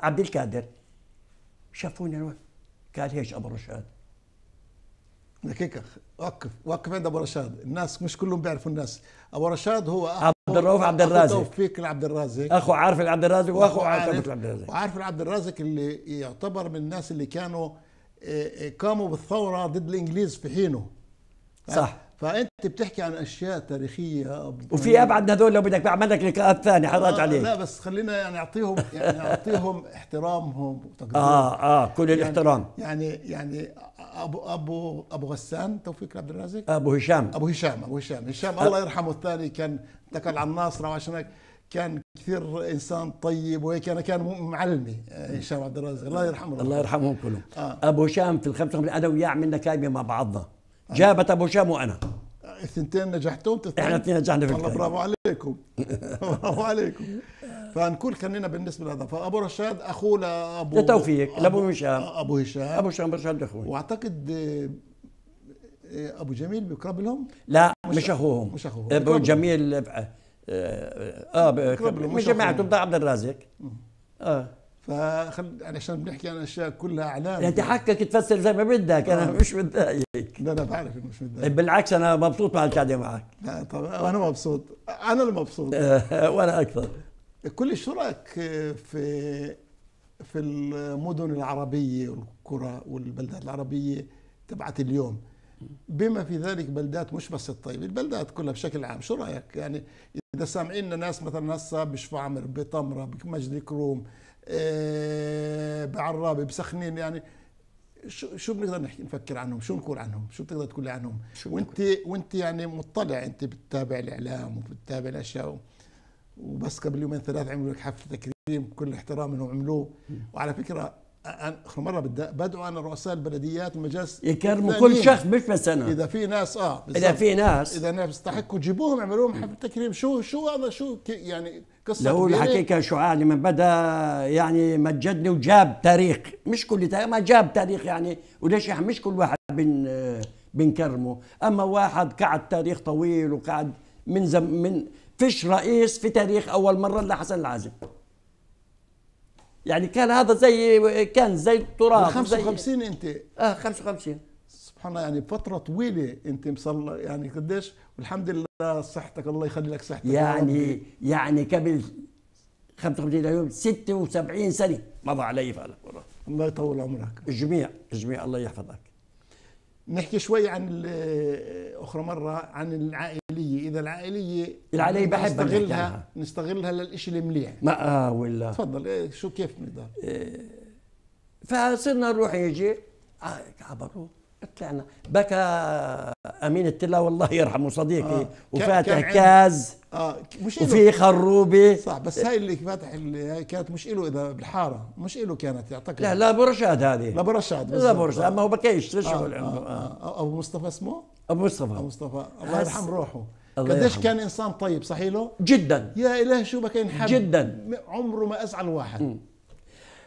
عبد القادر شافوني قال هيش ابرش هذا دقيقة وقف وقف عند أبو رشاد الناس مش كلهم بيعرفوا الناس أبو رشاد هو أخو عبد الرؤوف عبد الرازق توفيق العبد الرازق أخو عارف العبد الرازق وأخو عارف العبد الرازق وعارف العبد الرازق اللي يعتبر من الناس اللي كانوا آه، آه، قاموا بالثورة ضد الإنجليز في حينه صح فانت بتحكي عن اشياء تاريخيه وفي ابعد هذول لو بدك بعمل لك لقاءات ثانيه حضرت آه عليك لا بس خلينا يعني اعطيهم يعني اعطيهم احترامهم وتقديرهم اه اه كل يعني الاحترام يعني يعني ابو ابو ابو غسان توفيق عبد الرازق ابو هشام ابو هشام ابو هشام هشام الله يرحمه الثاني كان انتقل على الناصره وعشان هيك كان كثير انسان طيب وهيك انا كان معلمي آه، هشام عبد الرازق الله يرحمه الله يرحمهم كلهم آه. ابو هشام في الخمسة انا وياه عملنا كلمه مع بعضنا جابت ابو شام وانا الثنتين نجحتم احنا الاثنين نجحنا في والله برافو عليكم [laughs] برافو عليكم فنكون خلينا بالنسبه لهذا فابو رشاد اخوه لابو لتوفيق لابو هشام ابو هشام ابو هشام رشاد اخوي واعتقد آه، آه، ابو جميل بيقرب لهم؟ لا مش, اخوهم مش اخوهم ابو جميل آه،, اه, بيقرب لهم مش جماعته بتاع عبد الرازق اه فخل يعني عشان بنحكي عن اشياء كلها اعلام انت يعني حقك تفسر زي ما بدك انا آه. مش متضايق لا انا بعرف انه مش متضايق طيب، بالعكس انا مبسوط مع القعده معك لا طبعا انا مبسوط انا المبسوط آه، وانا اكثر كل الشرك في في المدن العربيه والقرى والبلدات العربيه تبعت اليوم بما في ذلك بلدات مش بس الطيب البلدات كلها بشكل عام شو رايك يعني اذا سامعين ناس مثلا هسه بشفعمر بطمره بمجد كروم آه، بعرابه بسخنين يعني شو شو بنقدر نحكي نفكر عنهم شو نقول عنهم شو بتقدر تقول عنهم وانت وانت يعني مطلع انت بتتابع الاعلام وبتتابع الاشياء وبس قبل يومين ثلاث عملوا لك حفله تكريم كل احترام انهم عملوه وعلى فكره اخر مره بدعو انا رؤساء البلديات مجلس يكرموا كل شخص مش بس انا اذا في ناس اه اذا في ناس اذا ناس استحقوا جيبوهم لهم حفله تكريم شو شو هذا شو يعني قصه لو الحقيقه شعاع من بدا يعني مجدني وجاب تاريخ مش كل تاريخ ما جاب تاريخ يعني وليش يعني مش كل واحد بن بنكرمه اما واحد قعد تاريخ طويل وقعد من زم من فيش رئيس في تاريخ اول مره لحسن العازم يعني كان هذا زي كان زي التراب 55 انت اه 55 سبحان الله يعني فتره طويله انت مصل يعني قديش والحمد لله صحتك الله يخلي لك صحتك يعني يعني قبل 55 يوم 76 سنه مضى علي فعلا الله يطول عمرك الجميع الجميع الله يحفظك نحكي شوي عن اخرى مره عن العائليه اذا العائليه العائليه بحب نستغلها نستغلها للإشي المليح ما اه ولا تفضل إيه، شو كيف نقدر إيه، فصرنا نروح يجي آه طلعنا بكى امين التلا والله يرحمه صديقي آه. وفاتح كاز اه مش وفي خروبي صح بس هاي اللي فاتح اللي كانت مش له اذا بالحاره مش له كانت اعتقد لا لا ابو رشاد هذه لا ابو رشاد لا ابو رشاد ما هو بكيش شو آه. عنده آه،, آه. آه. ابو مصطفى اسمه ابو مصطفى ابو مصطفى الله يرحم روحه قديش كان انسان طيب صحيح له؟ جدا يا اله شو بكى ينحب جدا عمره ما ازعل واحد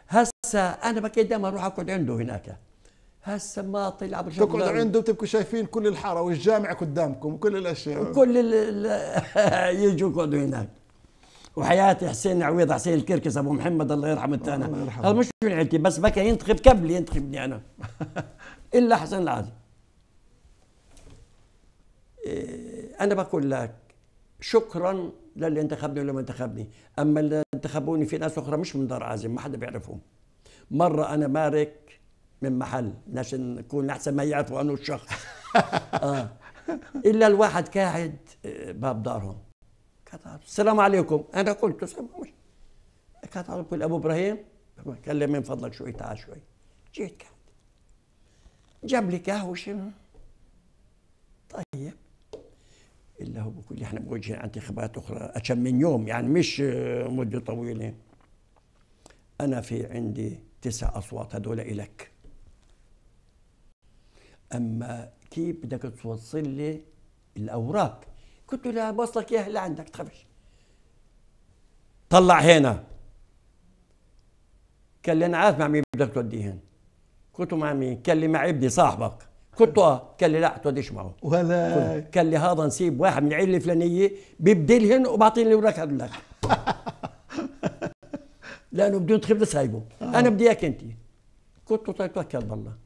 هسا انا بكيت دائما اروح اقعد عنده هناك هسه ما طلع تقعد عنده تبقوا شايفين كل الحاره والجامع قدامكم وكل الاشياء وكل ال... [laughs] يجوا يقعدوا هناك وحياتي حسين عويض حسين الكركس ابو محمد الله يرحمه الثاني هذا مش من عيلتي بس بكى ينتخب قبل ينتخبني انا [laughs] الا حسن العادي إيه، انا بقول لك شكرا للي انتخبني ما انتخبني اما اللي انتخبوني في ناس اخرى مش من دار عازم ما حدا بيعرفهم مره انا مارك من محل ناش نكون احسن ما يعرفوا انه الشخص [laughs] اه الا الواحد قاعد آه، باب دارهم السلام عليكم انا قلت كانت على طول ابو ابراهيم كلم من فضلك شوي تعال شوي جيت قاعد جاب لي قهوه شنو طيب الا هو بقول لي احنا بوجه عندي خبرات اخرى اكم من يوم يعني مش آه، مده طويله انا في عندي تسع اصوات هذول الك اما كيف بدك توصل لي الاوراق قلت له بوصلك اياها لعندك تخافش طلع هنا قال لي انا عارف مع مين بدك توديهن قلت له مع مين؟ قال لي مع ابني صاحبك له اه قال لي لا توديش معه ولا قال لي هذا نسيب واحد من العيله الفلانيه ببدلهن وبعطيني الاوراق هذولك [laughs] لانه بدون خبره سايبه انا آه. بدي اياك انت كنت طيب، توكل بالله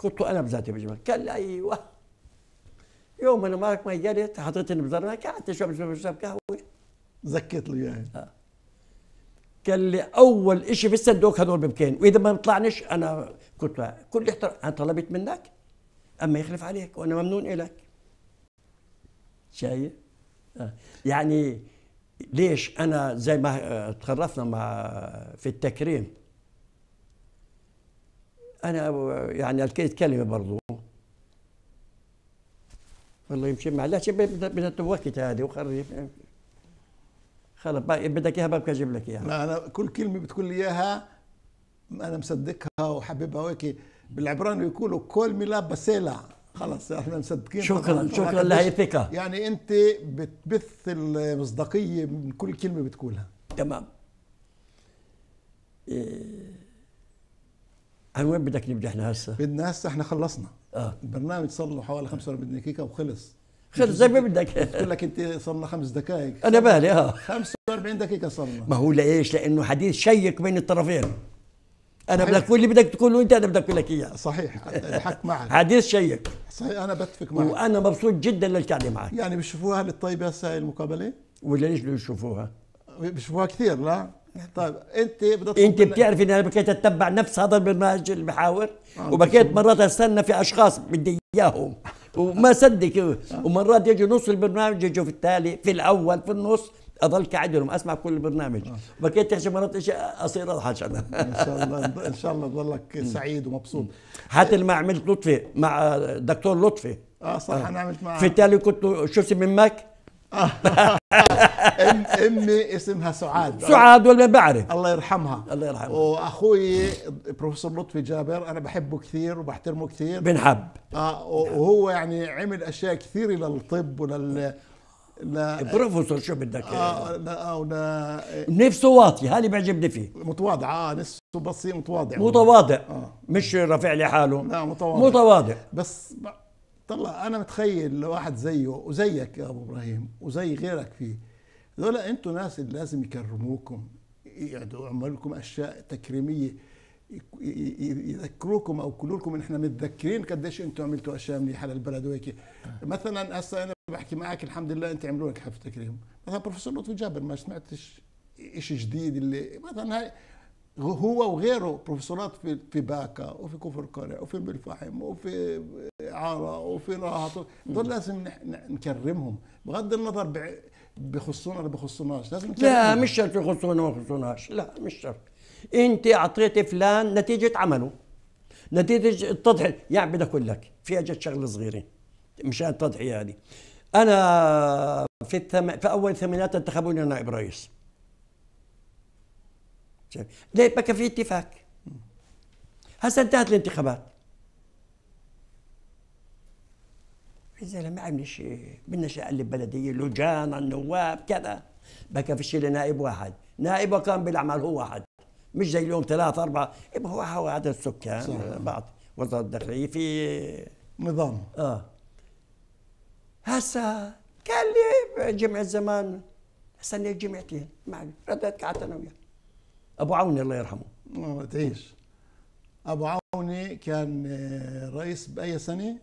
كنت انا بذاتي بجمل قال لي ايوه يوم انا مالك ما جريت حطيتني بزرنا قعدت اشرب شرب قهوه زكيت له اياها يعني. قال لي اول شيء الصندوق هذول بمكان واذا ما طلعنش انا كنت كل احترام انا طلبت منك اما يخلف عليك وانا ممنون لك شايف آه. يعني ليش انا زي ما تخرفنا مع في التكريم انا يعني القيت كلمه برضو والله يمشي مع لكن بدها توقت هذه وخرج خلص بدك اياها ببقى اجيب لك اياها لا انا كل كلمه بتقول لي اياها انا مصدقها وحبيبها وهيك بالعبراني بيقولوا كل ملا بسيلا خلص احنا مصدقين شكرا شكرا لهي الثقه يعني انت بتبث المصداقيه من كل كلمه بتقولها تمام إيه عن وين بدك نبدا احنا هسه؟ بدنا هسه احنا خلصنا اه البرنامج صار له حوالي 45 دقيقة وخلص خلص زي ما بدك بقول لك انت صار لنا خمس دقائق انا بالي اه 45 دقيقة صار لنا ما هو ليش؟ لأنه حديث شيق بين الطرفين انا بدك تقول اللي بدك تقوله انت انا بدك اقول لك اياه صحيح الحق معك حديث شيق صحيح انا بتفق معك وانا مبسوط جدا للقعده معك يعني بيشوفوها للطيبة هسه المقابلة؟ ولا ليش بيشوفوها؟ بيشوفوها كثير لا إيه، طيب انت بدك انت بتعرف ان انا بكيت اتبع نفس هذا البرنامج المحاور آه وبكيت مرات استنى في اشخاص بدي اياهم وما صدق ومرات يجي نص البرنامج يجوا في التالي في الاول في النص اضل قاعد لهم اسمع كل البرنامج آه. بكيت تحكي مرات اشي اصير اضحك انا ان شاء الله ان شاء الله تضلك [laughs] سعيد ومبسوط حتى لما عملت لطفي مع دكتور لطفي اه صح انا عملت معه في التالي كنت شو اسمه ماك آه. [laughs] [laughs] امي اسمها سعاد سعاد ولا بعرف الله يرحمها الله يرحمها واخوي بروفيسور لطفي جابر انا بحبه كثير وبحترمه كثير بنحب اه وهو يعني عمل اشياء كثيره للطب ولل لا بروفيسور شو بدك اه لا ولا نفسه واطي هالي بيعجبني فيه متواضع اه نفسه بسيط متواضع متواضع آه. مش رافع حاله لا متواضع متواضع بس طلع انا متخيل واحد زيه وزيك يا ابو ابراهيم وزي غيرك فيه هذول انتم ناس اللي لازم يكرموكم يعملوا لكم اشياء تكريميه يذكروكم او يقولوا لكم احنا متذكرين قديش انتم عملتوا اشياء منيحه للبلد وهيك آه. مثلا هسه انا بحكي معك الحمد لله انت عملوا لك حفل تكريم مثلا بروفيسور لطفي جابر ما سمعتش شيء جديد اللي مثلا هاي هو وغيره بروفيسورات في في باكا وفي كفر قرع وفي بالفحم وفي عاره وفي راهط دول لازم نكرمهم بغض النظر بخصونا ولا بخصوناش لازم لا مش شرط يخصونا ما يخصوناش لا مش شرط انت اعطيتي فلان نتيجه عمله نتيجه التضحيه يعني بدي اقول لك في اجت شغله صغيره مشان التضحيه هذه انا في الثم... في اول الثمانينات انتخبوني نائب رئيس ليه بكى في اتفاق هسه انتهت الانتخابات الزلمه ما شيء بدنا نقلب بلديه لجان النواب كذا ما في شيء نائب واحد نائب وقام بالعمل هو واحد مش زي اليوم ثلاثة أربعة يبقى هو هو عدد السكان بعض وزارة الداخلية في نظام اه هسا كان لي جمعة زمان استنيت جمعتين ما ردت قعدت أنا وياه أبو عوني الله يرحمه ما تعيش أبو عوني كان آه، رئيس بأي سنة؟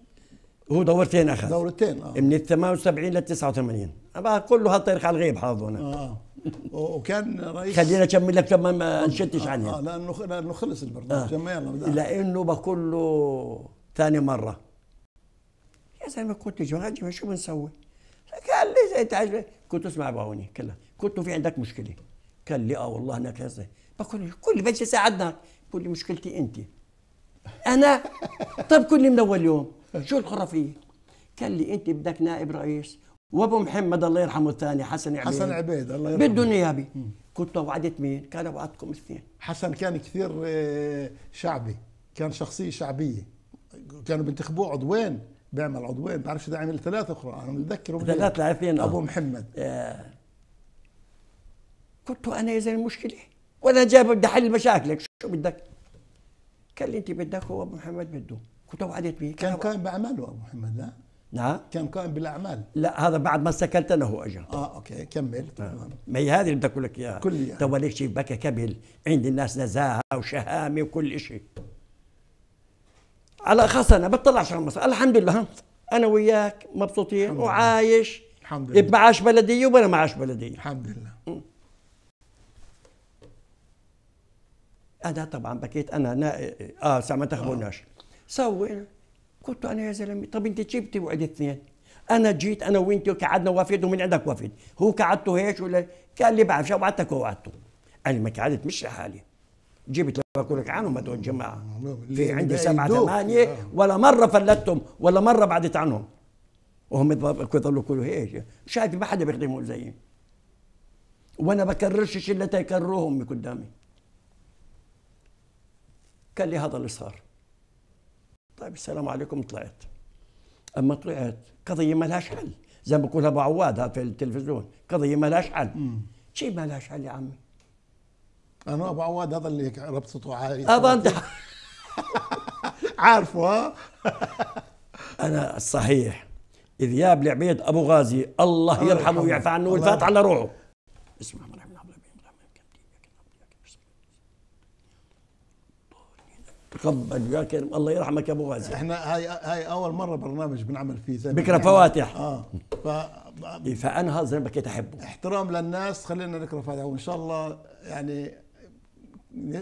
هو دورتين اخذ دورتين اه من ال 78 لل 89 كله هالطريق على الغيب حافظنا اه وكان رئيس خلينا اكمل لك ما نشتش آه، عنها اه لانه لانه خلص البرنامج آه. لانه بقول له ثاني مره يا زلمه كنت جراجم شو بنسوي؟ قال لي تعال كنت اسمع بعوني كلها كنت في عندك مشكله قال لي اه والله هناك هسه بقول له كل بجي ساعدناك بقول لي مشكلتي انت انا طب كل من اول يوم شو الخرافيه؟ قال لي انت بدك نائب رئيس وابو محمد الله يرحمه الثاني حسن عبيد حسن عبيد الله يرحمه بده نيابي كنت وعدت مين؟ كان وعدكم اثنين حسن كان كثير آه، شعبي كان شخصيه شعبيه كانوا بينتخبوه عضوين بيعمل عضوين بعرفش إذا عمل ثلاثة أخرى أنا متذكره ثلاثة لاعبين آه. أبو محمد قلت آه. له أنا إذا المشكلة وأنا جاي بدي أحل مشاكلك شو بدك؟ قال لي أنت بدك هو أبو محمد بده كنت وعدت به كان قائم باعماله ابو محمد لا نعم كان قائم بالاعمال لا هذا بعد ما سكنت له اجى اه اوكي كمل آه. ما هي هذه اللي بدي اقول لك اياها كل يعني. تو ليش بكى كبل عند الناس نزاهه وشهامه وكل شيء على خاصة انا بطلع على مصر الحمد لله انا وياك مبسوطين وعايش الحمد لله بمعاش بلديه وانا معاش بلديه الحمد لله م. انا طبعا بكيت انا نا... اه ساعة ما تخبوناش آه. سوينا قلت له انا يا زلمه طب انت جبتي وعد اثنين انا جيت انا وانت وقعدنا وافد ومن عندك وافد هو قعدته هيش ولا قال لي بعرف شو وعدتك ووعدته انا ما قعدت مش لحالي جبت بقول لك عنهم هدول جماعه في عندي سبعه ثمانيه ولا مره فلتهم ولا مره بعدت عنهم وهم يضلوا كله هيك شايف ما حدا بيخدمهم زيي وانا بكررش الشيء اللي تكرروهم قدامي قال لي هذا اللي صار طيب السلام عليكم طلعت اما طلعت قضيه ما لهاش حل زي ما بقول ابو عواد في التلفزيون قضيه ما لهاش حل شيء ما لهاش حل يا عمي انا ابو عواد هذا اللي ربطته عائلي اظن [laughs] عارفه ها [laughs] انا الصحيح اذ لعبيد ابو غازي الله يرحمه ويعفى عنه ويفات على روحه اسمع ما تقبل يا كريم الله يرحمك يا ابو غازي احنا هاي هاي اول مره برنامج بنعمل فيه زي بكره فواتح اه ف... إيه، فانا هذا بكيت احبه احترام للناس خلينا نكره فاتح وان شاء الله يعني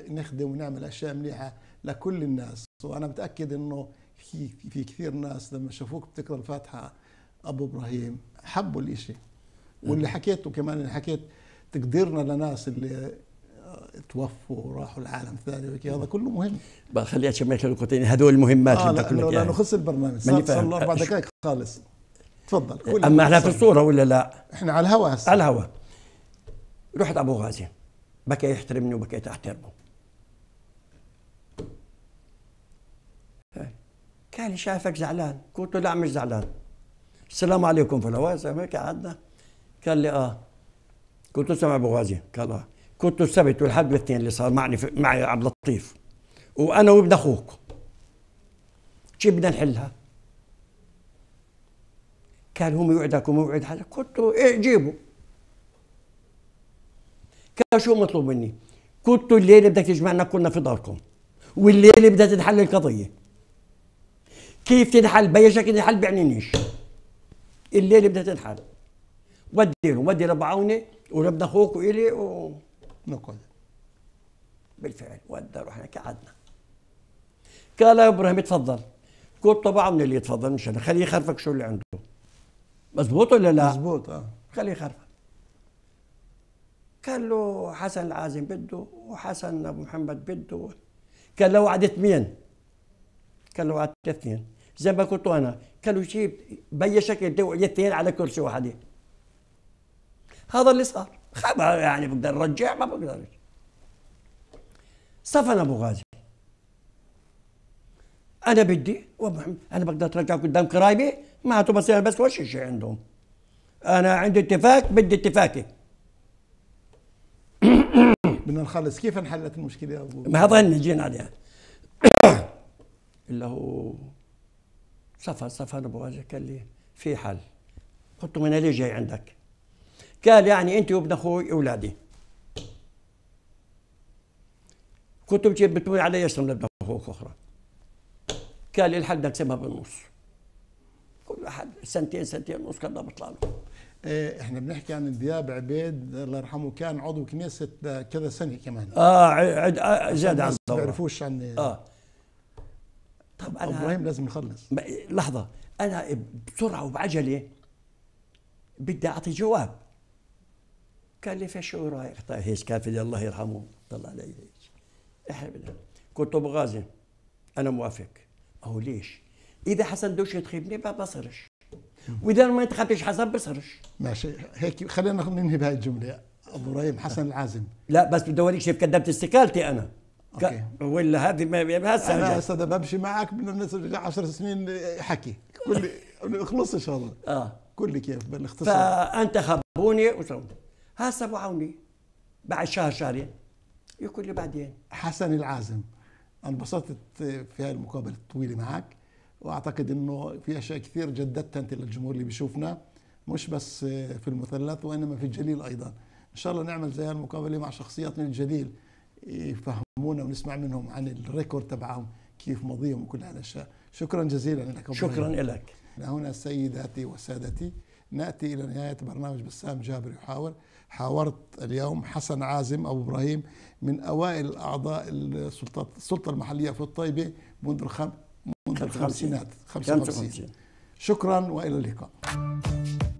نخدم ونعمل اشياء منيحه لكل الناس وانا متاكد انه في في كثير ناس لما شافوك بتقرا الفاتحه ابو ابراهيم حبوا الاشي واللي حكيته كمان اللي حكيت تقديرنا لناس اللي توفوا وراحوا العالم الثاني وكي هذا كله مهم بخليها شميت آه، لك هذول المهمات آه لا لا يعني. نخص البرنامج صار له اربع أه، دقائق خالص تفضل اما احنا أه، في الصوره ولا لا؟ احنا على الهواء على الهواء رحت ابو غازي بكى يحترمني وبكيت احترمه قال شافك زعلان قلت له لا مش زعلان السلام عليكم في الهواء هيك قعدنا قال لي اه قلت له سمع ابو غازي قال اه كنت السبت والحد والاثنين اللي صار معني معي عبد اللطيف وانا وابن اخوك شو بدنا نحلها؟ كان هم يوعدك وموعد حدا كنت إيه جيبوا كان شو مطلوب مني؟ كنت الليله بدك تجمعنا كلنا في داركم والليله بدها تنحل القضيه كيف تنحل بيشك شكل تنحل بعنينيش الليله بدها تنحل ودي لهم ودي لبعاونه ولابن اخوك والي و... نقل بالفعل ودى رحنا قعدنا قال يا ابراهيم اتفضل قلت طبعا من اللي يتفضل مش انا خليه يخرفك شو اللي عنده مزبوط ولا لا؟ مزبوط اه خليه يخرفك قال له حسن العازم بده وحسن ابو محمد بده قال له وعدت مين؟ قال له وعدت اثنين زي ما قلت انا قال له جيب بي شكل اثنين على كرسي واحده هذا اللي صار خبر يعني بقدر ارجع ما بقدر صفن ابو غازي انا بدي انا بقدر اترجع قدام قرايبي بصير بس وش الشيء عندهم انا عندي اتفاق بدي اتفاقي [coughs] بدنا نخلص كيف انحلت المشكله يا ابو ما ظن جينا عليها [coughs] الا هو صفى صفى ابو غازي قال لي في حل حطوا من اللي جاي عندك قال يعني انت وابن اخوي اولادي كنت بتقول على يسر من ابن اخوك اخرى قال لي الحق بدك تسيبها بالنص كل احد سنتين سنتين ونص كان بيطلع له إيه، احنا بنحكي عن الدياب عبيد الله يرحمه كان عضو كنيسه كذا سنه كمان اه عد آه، زاد عن ما بيعرفوش عن آه. اه طب انا ابراهيم لازم نخلص لحظه انا بسرعه وبعجله بدي اعطي جواب قال لي شعور رايح طيب هيش في الله يرحمه طلع علي هيك احنا بدنا قلت بغازي غازي انا موافق اهو ليش اذا حسن دوش يتخيبني ما بصرش واذا ما انتخبتش حسن بصرش ماشي هيك خلينا ننهي بهاي الجمله ابو رهيم حسن العازم لا بس بدي اوريك كيف قدمت استقالتي انا أوكي. ولا هذه ما هسه انا هسه بمشي معك بدنا 10 سنين حكي كل اخلص [laughs] ان شاء الله اه كل كيف بالاختصار فانتخبوني وسووا ها ابو عوني بعد شهر شهرين يقول لي بعدين حسن العازم انبسطت في هذه المقابله الطويله معك واعتقد انه في اشياء كثير جددتها انت للجمهور اللي بيشوفنا مش بس في المثلث وانما في الجليل ايضا ان شاء الله نعمل زي المقابله مع شخصيات من الجليل يفهمونا ونسمع منهم عن الريكورد تبعهم كيف ماضيهم وكل هالاشياء شكرا جزيلا لك شكرا لك هنا سيداتي وسادتي ناتي الى نهايه برنامج بسام جابر يحاور حاورت اليوم حسن عازم أبو إبراهيم من أوائل اعضاء السلطة, السلطة المحلية في الطيبة منذ الخم منذ الخمسينات 55 شكرا وإلى اللقاء